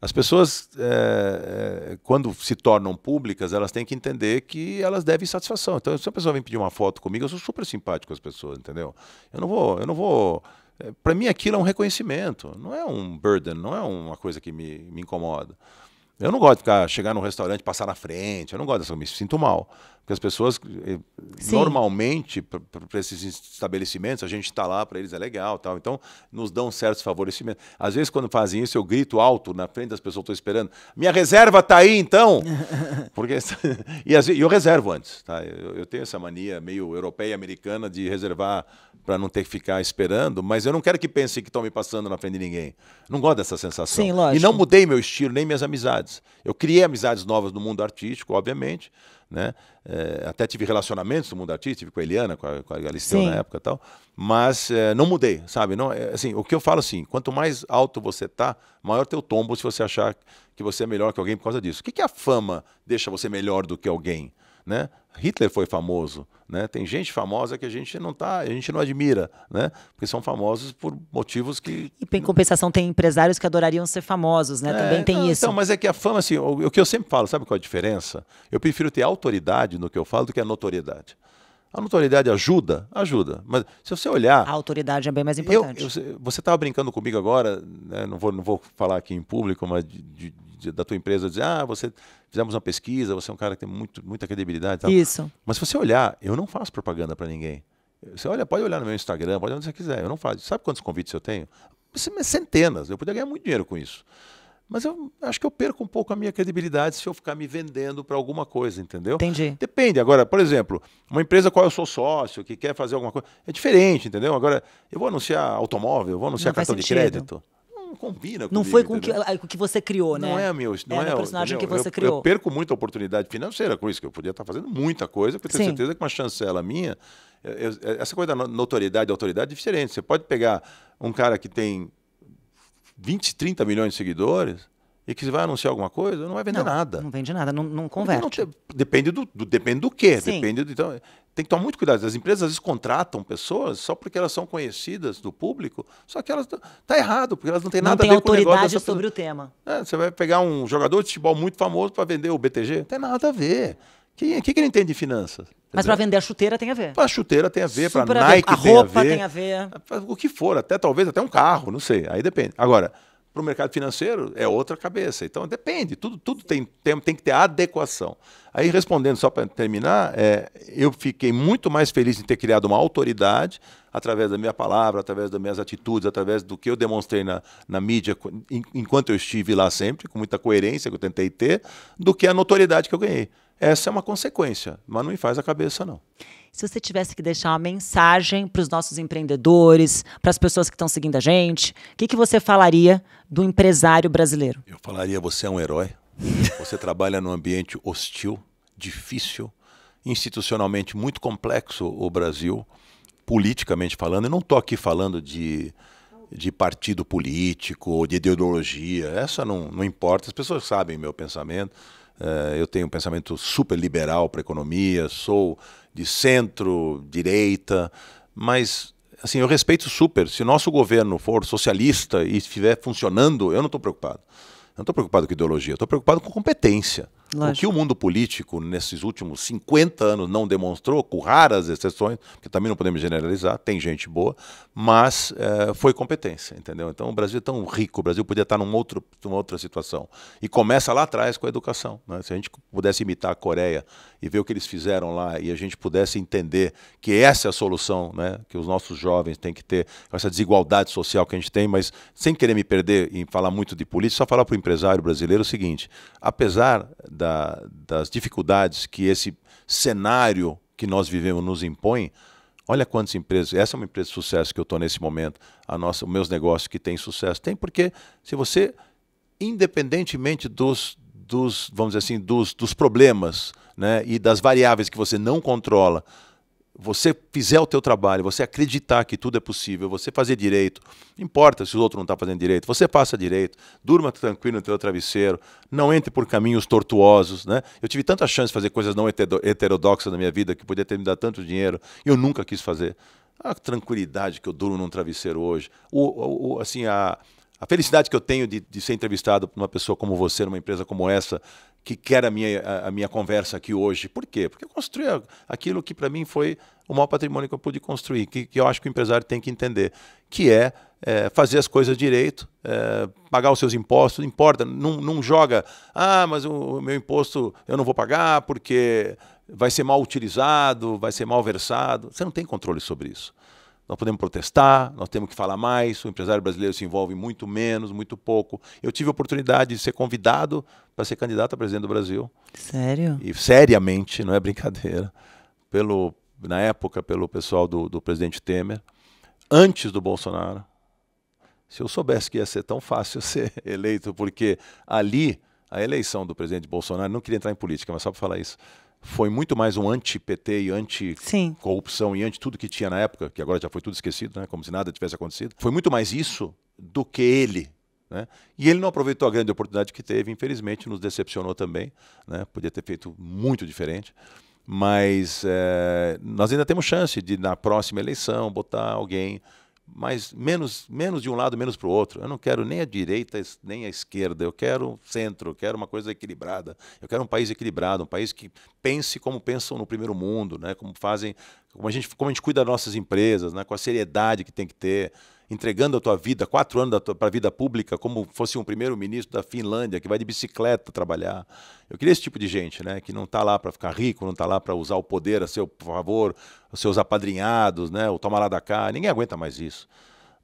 As pessoas, é, é, quando se tornam públicas, elas têm que entender que elas devem satisfação. Então, se a pessoa vem pedir uma foto comigo, eu sou super simpático com as pessoas, entendeu? Eu não vou, eu não vou. É, eh, Para mim, aquilo é um reconhecimento, não é um burden, não é uma coisa que me, me incomoda. Eu não gosto de ficar, chegar num restaurante, passar na frente. Eu não gosto dessa, eu me sinto mal. Porque as pessoas, eh, Sim. normalmente, para esses estabelecimentos, a gente está lá, para eles é legal tal. Então, nos dão certos favorecimentos. Às vezes, quando fazem isso, eu grito alto na frente das pessoas, estou esperando. Minha reserva está aí, então! Porque, e vezes, eu reservo antes. Tá? Eu, eu tenho essa mania meio europeia e americana de reservar para não ter que ficar esperando, mas eu não quero que pensem que estão me passando na frente de ninguém. Não gosto dessa sensação. Sim, lógico. E não mudei meu estilo, nem minhas amizades amizades. Eu criei amizades novas no mundo artístico, obviamente, né? É, até tive relacionamentos no mundo artístico, tive com a Eliana, com a, com a Galisteu Sim. na época e tal, mas é, não mudei, sabe? Não, é, assim, o que eu falo assim, quanto mais alto você tá, maior teu tombo se você achar que você é melhor que alguém por causa disso. O que, que a fama deixa você melhor do que alguém? né? Hitler foi famoso, né? Tem gente famosa que a gente não tá, a gente não admira, né? Porque são famosos por motivos que E em compensação tem empresários que adorariam ser famosos, né? É, Também tem não, isso. Então, mas é que a fama assim, o, o que eu sempre falo, sabe qual é a diferença? Eu prefiro ter autoridade no que eu falo do que a notoriedade. A notoriedade ajuda? Ajuda. Mas se você olhar. A autoridade é bem mais importante. Eu, eu, você estava brincando comigo agora, né? não, vou, não vou falar aqui em público, mas de, de, de, da tua empresa dizer, ah, você fizemos uma pesquisa, você é um cara que tem muito, muita credibilidade tal. Isso. Mas se você olhar, eu não faço propaganda para ninguém. Você olha, pode olhar no meu Instagram, pode olhar onde você quiser, eu não faço. Sabe quantos convites eu tenho? É centenas. Eu poderia ganhar muito dinheiro com isso. Mas eu acho que eu perco um pouco a minha credibilidade se eu ficar me vendendo para alguma coisa, entendeu? Entendi. Depende. Agora, por exemplo, uma empresa qual eu sou sócio, que quer fazer alguma coisa, é diferente, entendeu? Agora, eu vou anunciar automóvel, eu vou anunciar Não cartão de crédito não combina comigo, Não foi com que, é, o que você criou, né? Não é, meu. Não é, é o personagem entendeu? que você eu, criou. Eu perco muita oportunidade financeira com isso, que eu podia estar fazendo muita coisa, porque eu tenho Sim. certeza que uma chancela minha. Eu, é, é, essa coisa da notoriedade e autoridade é diferente. Você pode pegar um cara que tem 20, 30 milhões de seguidores e que você vai anunciar alguma coisa, não vai vender não, nada. Não vende nada, não, não então, converte. Não, depende, do, do, depende do quê? Sim. Depende do, então, tem que tomar muito cuidado. As empresas às vezes contratam pessoas só porque elas são conhecidas do público, só que elas tá errado, porque elas não têm não nada tem a ver autoridade com o negócio sobre o tema. É, você vai pegar um jogador de futebol muito famoso para vender o BTG, não tem nada a ver. Quem, que ele entende de finanças? Mas para vender a chuteira tem a ver. Para chuteira tem a ver, para Nike a ver. a tem a ver. tem a ver. O que for, até talvez até um carro, não sei. Aí depende. Agora, para o mercado financeiro é outra cabeça. Então depende, tudo, tudo tem, tem, tem que ter adequação. Aí respondendo só para terminar, é, eu fiquei muito mais feliz em ter criado uma autoridade através da minha palavra, através das minhas atitudes, através do que eu demonstrei na, na mídia enquanto eu estive lá sempre, com muita coerência que eu tentei ter, do que a notoriedade que eu ganhei. Essa é uma consequência, mas não me faz a cabeça não. Se você tivesse que deixar uma mensagem para os nossos empreendedores, para as pessoas que estão seguindo a gente, o que, que você falaria do empresário brasileiro? Eu falaria: você é um herói. Você trabalha num ambiente hostil, difícil, institucionalmente muito complexo o Brasil, politicamente falando. Eu não estou aqui falando de, de partido político ou de ideologia, essa não, não importa, as pessoas sabem meu pensamento. Uh, eu tenho um pensamento super liberal para a economia, sou de centro, direita, mas assim, eu respeito super. Se o nosso governo for socialista e estiver funcionando, eu não estou preocupado. Eu não estou preocupado com ideologia, estou preocupado com competência. Lógico. O que o mundo político, nesses últimos 50 anos, não demonstrou, com raras exceções, porque também não podemos generalizar, tem gente boa, mas é, foi competência, entendeu? Então o Brasil é tão rico, o Brasil podia estar num outro, numa outra situação. E começa lá atrás com a educação. Né? Se a gente pudesse imitar a Coreia e ver o que eles fizeram lá e a gente pudesse entender que essa é a solução né? que os nossos jovens têm que ter, essa desigualdade social que a gente tem, mas sem querer me perder em falar muito de política, só falar para o empresário brasileiro o seguinte: apesar da, das dificuldades que esse cenário que nós vivemos nos impõe, olha quantas empresas. Essa é uma empresa de sucesso que eu estou nesse momento. A nossa, os meus negócios que têm sucesso. Tem porque se você, independentemente dos, dos vamos dizer assim, dos, dos problemas né, e das variáveis que você não controla, você fizer o teu trabalho, você acreditar que tudo é possível, você fazer direito, não importa se o outro não está fazendo direito, você faça direito, durma tranquilo no teu travesseiro, não entre por caminhos tortuosos, né? Eu tive tanta chance de fazer coisas não heterodoxas na minha vida que podia ter me dado tanto dinheiro e eu nunca quis fazer. A tranquilidade que eu durmo num travesseiro hoje, o, o assim a, a felicidade que eu tenho de, de ser entrevistado por uma pessoa como você, numa empresa como essa, que quer a minha, a, a minha conversa aqui hoje. Por quê? Porque eu construí aquilo que para mim foi o maior patrimônio que eu pude construir, que, que, eu acho que o empresário tem que entender, que é, é fazer as coisas direito, é, pagar os seus impostos, não importa, não, não joga, ah, mas o meu imposto eu não vou pagar porque vai ser mal utilizado, vai ser mal versado. Você não tem controle sobre isso nós podemos protestar, nós temos que falar mais, o empresário brasileiro se envolve muito menos, muito pouco. Eu tive a oportunidade de ser convidado para ser candidato a presidente do Brasil. Sério? E seriamente, não é brincadeira. Pelo, na época, pelo pessoal do, do presidente Temer, antes do Bolsonaro. Se eu soubesse que ia ser tão fácil ser eleito, porque ali, a eleição do presidente Bolsonaro, não queria entrar em política, mas só para falar isso, foi muito mais um anti-PT e anti-corrupção e anti-tudo que tinha na época, que agora já foi tudo esquecido, né? como se nada tivesse acontecido. Foi muito mais isso do que ele. Né? E ele não aproveitou a grande oportunidade que teve, infelizmente, nos decepcionou também. Né? Podia ter feito muito diferente. Mas é, nós ainda temos chance de, na próxima eleição, botar alguém mas menos, menos de um lado, menos para o outro. Eu não quero nem a direita, nem a esquerda. Eu quero centro, eu quero uma coisa equilibrada. Eu quero um país equilibrado, um país que pense como pensam no primeiro mundo, né? como fazem, como a gente, como a gente cuida das nossas empresas, né? com a seriedade que tem que ter entregando a tua vida, quatro anos para a vida pública, como fosse um primeiro-ministro da Finlândia, que vai de bicicleta trabalhar. Eu queria esse tipo de gente, né? Que não está lá para ficar rico, não está lá para usar o poder a seu favor, os seus apadrinhados, né? O toma lá da cá. Ninguém aguenta mais isso.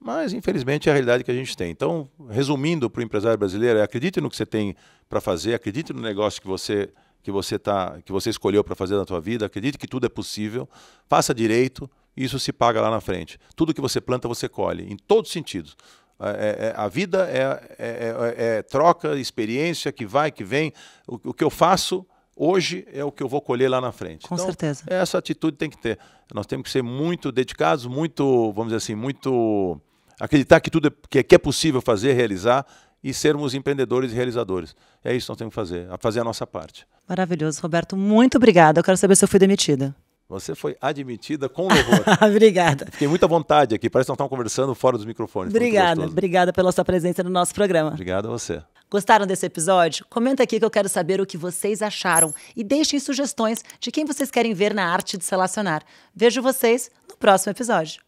Mas, infelizmente, é a realidade que a gente tem. Então, resumindo para o empresário brasileiro, é acredite no que você tem para fazer, acredite no negócio que você que você tá, que você escolheu para fazer na tua vida, acredite que tudo é possível, faça direito, isso se paga lá na frente. Tudo que você planta, você colhe, em todos os sentidos. É, é, é a vida é é, é, é, troca, experiência que vai, que vem. O, o, que eu faço hoje é o que eu vou colher lá na frente. Com então, certeza. Essa atitude tem que ter. Nós temos que ser muito dedicados, muito, vamos dizer assim, muito. acreditar que tudo que, que é possível fazer, realizar e sermos empreendedores e realizadores. É isso que nós temos que fazer, a fazer a nossa parte. Maravilhoso, Roberto. Muito obrigada. Eu quero saber se eu fui demitida. Você foi admitida com louvor. obrigada. Fiquei muita vontade aqui. Parece que nós estamos conversando fora dos microfones. Obrigada, obrigada pela sua presença no nosso programa. Obrigado a você. Gostaram desse episódio? Comenta aqui que eu quero saber o que vocês acharam e deixem sugestões de quem vocês querem ver na arte de se relacionar. Vejo vocês no próximo episódio.